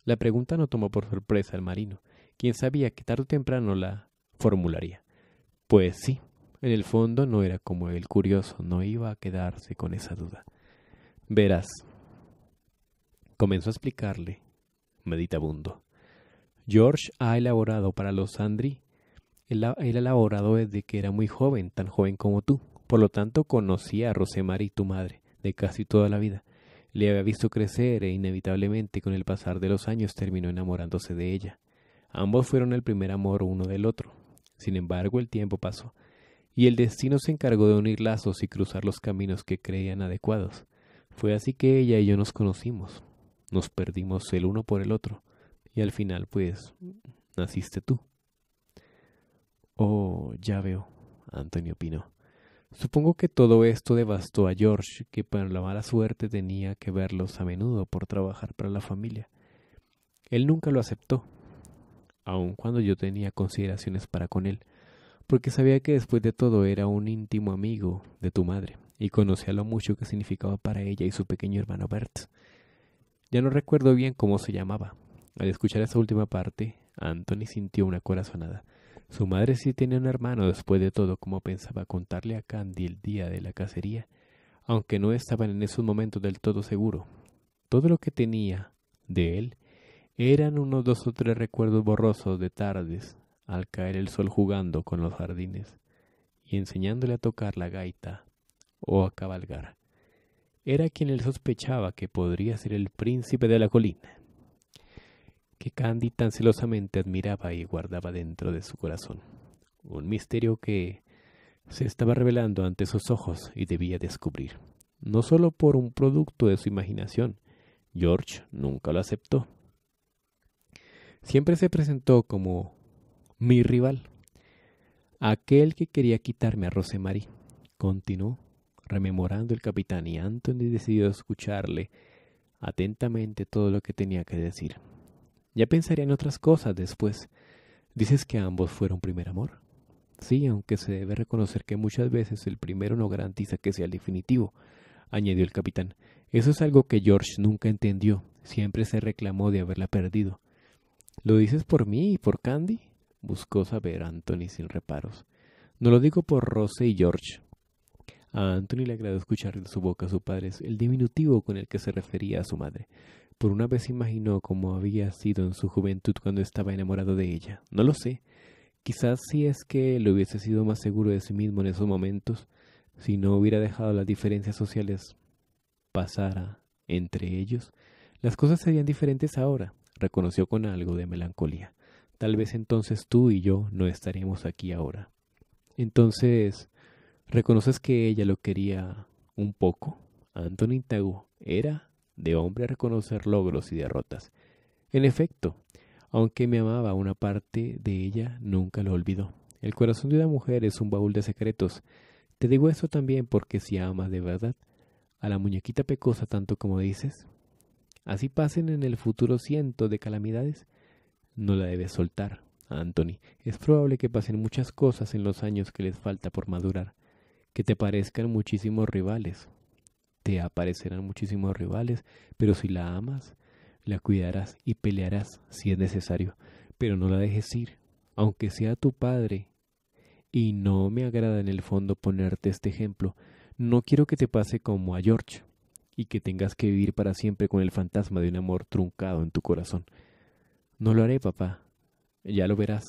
La pregunta no tomó por sorpresa al marino, quien sabía que tarde o temprano la formularía. Pues sí, en el fondo no era como el curioso, no iba a quedarse con esa duda. Verás, comenzó a explicarle, meditabundo. George ha elaborado para los Andri. él, ha elaborado desde que era muy joven, tan joven como tú. Por lo tanto, conocía a Rosemary, tu madre, de casi toda la vida. Le había visto crecer e inevitablemente con el pasar de los años terminó enamorándose de ella. Ambos fueron el primer amor uno del otro. Sin embargo, el tiempo pasó, y el destino se encargó de unir lazos y cruzar los caminos que creían adecuados. Fue así que ella y yo nos conocimos, nos perdimos el uno por el otro, y al final pues naciste tú. Oh, ya veo, Antonio opinó. Supongo que todo esto devastó a George, que por la mala suerte tenía que verlos a menudo por trabajar para la familia. Él nunca lo aceptó, aun cuando yo tenía consideraciones para con él, porque sabía que después de todo era un íntimo amigo de tu madre y conocía lo mucho que significaba para ella y su pequeño hermano Bert. Ya no recuerdo bien cómo se llamaba. Al escuchar esa última parte, Anthony sintió una corazonada. Su madre sí tenía un hermano después de todo, como pensaba contarle a Candy el día de la cacería, aunque no estaban en esos momentos del todo seguro. Todo lo que tenía de él eran unos dos o tres recuerdos borrosos de tardes, al caer el sol jugando con los jardines y enseñándole a tocar la gaita o a cabalgar. Era quien él sospechaba que podría ser el príncipe de la colina, que Candy tan celosamente admiraba y guardaba dentro de su corazón. Un misterio que se estaba revelando ante sus ojos y debía descubrir. No solo por un producto de su imaginación, George nunca lo aceptó. Siempre se presentó como mi rival, aquel que quería quitarme a Rosemary, continuó rememorando el capitán y Anthony decidió escucharle atentamente todo lo que tenía que decir. Ya pensaría en otras cosas después. Dices que ambos fueron primer amor. Sí, aunque se debe reconocer que muchas veces el primero no garantiza que sea el definitivo, añadió el capitán. Eso es algo que George nunca entendió. Siempre se reclamó de haberla perdido. ¿Lo dices por mí y por Candy? buscó saber Anthony sin reparos. No lo digo por Rose y George, a Anthony le agradó escuchar de su boca a su padre el diminutivo con el que se refería a su madre. Por una vez imaginó cómo había sido en su juventud cuando estaba enamorado de ella. No lo sé. Quizás si es que lo hubiese sido más seguro de sí mismo en esos momentos, si no hubiera dejado las diferencias sociales pasar entre ellos, las cosas serían diferentes ahora, reconoció con algo de melancolía. Tal vez entonces tú y yo no estaríamos aquí ahora. Entonces, Reconoces que ella lo quería un poco. Anthony Tagu era de hombre a reconocer logros y derrotas. En efecto, aunque me amaba una parte de ella, nunca lo olvidó. El corazón de una mujer es un baúl de secretos. Te digo eso también porque si amas de verdad a la muñequita pecosa tanto como dices, así pasen en el futuro ciento de calamidades, no la debes soltar. Anthony, es probable que pasen muchas cosas en los años que les falta por madurar te parezcan muchísimos rivales. Te aparecerán muchísimos rivales, pero si la amas, la cuidarás y pelearás si es necesario, pero no la dejes ir, aunque sea tu padre. Y no me agrada en el fondo ponerte este ejemplo. No quiero que te pase como a George y que tengas que vivir para siempre con el fantasma de un amor truncado en tu corazón. No lo haré, papá. Ya lo verás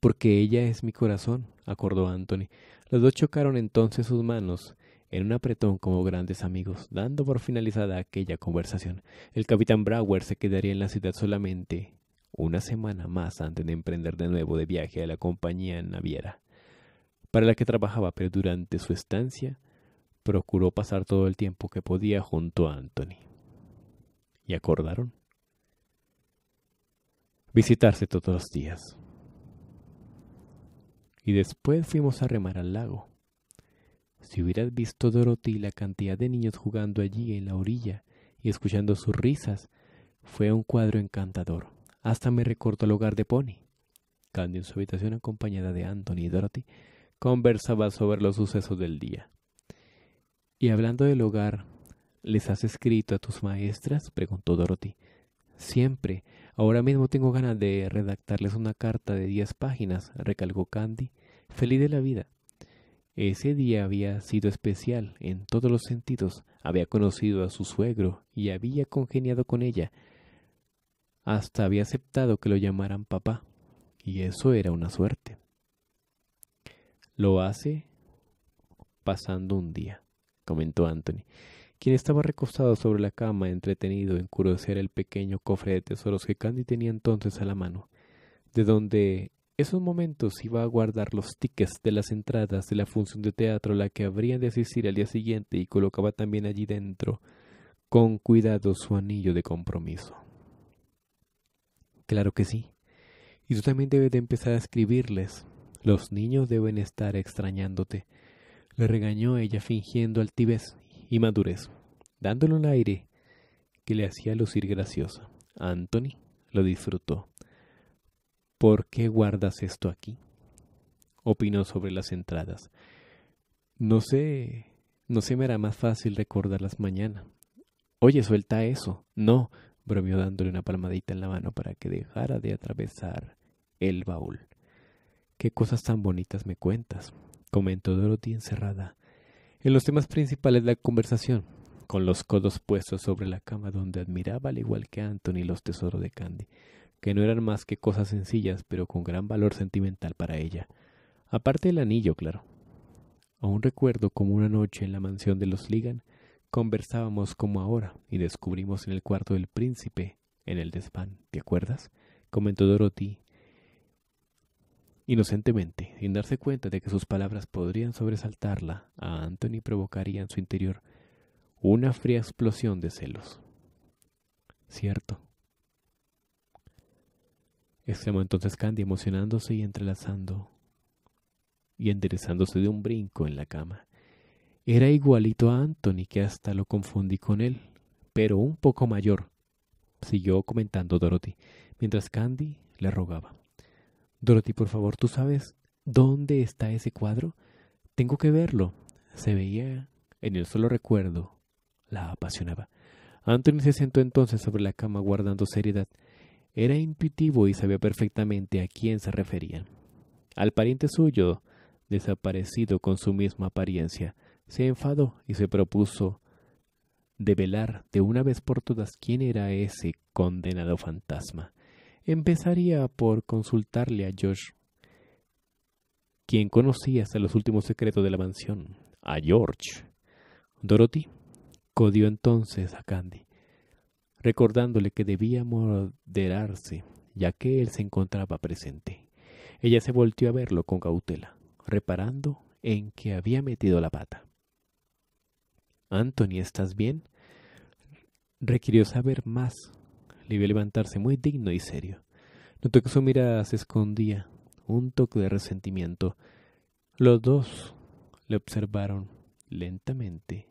porque ella es mi corazón, acordó Anthony. Los dos chocaron entonces sus manos en un apretón como grandes amigos, dando por finalizada aquella conversación. El capitán Brower se quedaría en la ciudad solamente una semana más antes de emprender de nuevo de viaje a la compañía naviera, para la que trabajaba, pero durante su estancia procuró pasar todo el tiempo que podía junto a Anthony. Y acordaron visitarse todos los días y después fuimos a remar al lago. Si hubieras visto Dorothy la cantidad de niños jugando allí en la orilla y escuchando sus risas, fue un cuadro encantador. Hasta me recortó el hogar de Pony. Candy en su habitación acompañada de Anthony y Dorothy conversaba sobre los sucesos del día. Y hablando del hogar, ¿les has escrito a tus maestras? preguntó Dorothy. Siempre. Ahora mismo tengo ganas de redactarles una carta de diez páginas, recalcó Candy, feliz de la vida. Ese día había sido especial en todos los sentidos. Había conocido a su suegro y había congeniado con ella. Hasta había aceptado que lo llamaran papá. Y eso era una suerte. Lo hace pasando un día, comentó Anthony quien estaba recostado sobre la cama entretenido en curosear el pequeño cofre de tesoros que Candy tenía entonces a la mano, de donde esos momentos iba a guardar los tickets de las entradas de la función de teatro a la que habrían de asistir al día siguiente y colocaba también allí dentro con cuidado su anillo de compromiso. Claro que sí. Y tú también debes de empezar a escribirles. Los niños deben estar extrañándote. Le regañó ella fingiendo altivez y madurez, dándole un aire que le hacía lucir graciosa. Anthony lo disfrutó. ¿Por qué guardas esto aquí? opinó sobre las entradas. No sé, no se me hará más fácil recordarlas mañana. Oye, suelta eso. No, bromeó dándole una palmadita en la mano para que dejara de atravesar el baúl. Qué cosas tan bonitas me cuentas, comentó Dorothy encerrada en los temas principales de la conversación, con los codos puestos sobre la cama donde admiraba al igual que Anthony los tesoros de Candy, que no eran más que cosas sencillas pero con gran valor sentimental para ella, aparte el anillo, claro. Aún recuerdo como una noche en la mansión de los Ligan conversábamos como ahora y descubrimos en el cuarto del príncipe, en el desván, ¿te acuerdas? comentó Dorothy Inocentemente, sin darse cuenta de que sus palabras podrían sobresaltarla, a Anthony provocaría en su interior una fría explosión de celos. Cierto. exclamó entonces Candy emocionándose y entrelazando y enderezándose de un brinco en la cama. Era igualito a Anthony que hasta lo confundí con él, pero un poco mayor, siguió comentando Dorothy, mientras Candy le rogaba. Dorothy, por favor, ¿tú sabes dónde está ese cuadro? Tengo que verlo. Se veía, en el solo recuerdo, la apasionaba. Anthony se sentó entonces sobre la cama guardando seriedad. Era intuitivo y sabía perfectamente a quién se referían. Al pariente suyo, desaparecido con su misma apariencia, se enfadó y se propuso develar de una vez por todas quién era ese condenado fantasma. Empezaría por consultarle a George, quien conocía hasta los últimos secretos de la mansión, a George. Dorothy codió entonces a Candy, recordándole que debía moderarse, ya que él se encontraba presente. Ella se volvió a verlo con cautela, reparando en que había metido la pata. Anthony, ¿estás bien? requirió saber más le vio levantarse muy digno y serio. Notó que su mirada se escondía, un toque de resentimiento. Los dos le observaron lentamente,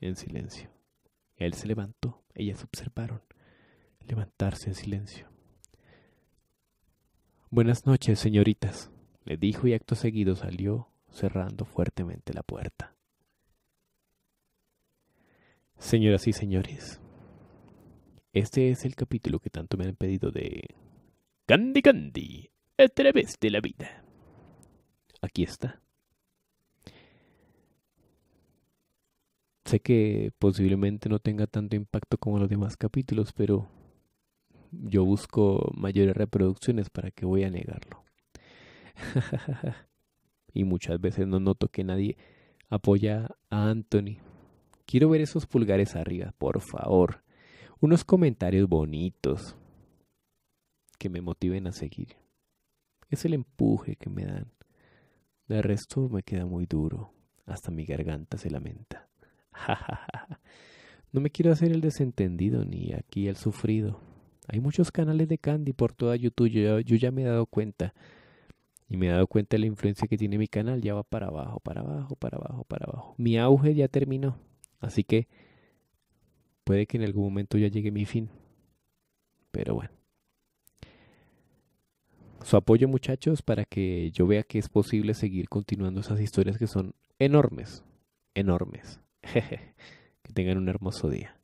en silencio. Él se levantó, ellas observaron levantarse en silencio. Buenas noches, señoritas, le dijo y acto seguido salió cerrando fuertemente la puerta. Señoras y señores, este es el capítulo que tanto me han pedido de Candy Candy a través de la vida. Aquí está. Sé que posiblemente no tenga tanto impacto como los demás capítulos, pero yo busco mayores reproducciones para que voy a negarlo. y muchas veces no noto que nadie apoya a Anthony. Quiero ver esos pulgares arriba, por favor unos comentarios bonitos que me motiven a seguir. Es el empuje que me dan. De resto me queda muy duro. Hasta mi garganta se lamenta. no me quiero hacer el desentendido ni aquí el sufrido. Hay muchos canales de Candy por toda YouTube. Yo, yo ya me he dado cuenta. Y me he dado cuenta de la influencia que tiene mi canal. Ya va para abajo, para abajo, para abajo, para abajo. Mi auge ya terminó. Así que Puede que en algún momento ya llegue mi fin. Pero bueno. Su apoyo muchachos para que yo vea que es posible seguir continuando esas historias que son enormes. Enormes. que tengan un hermoso día.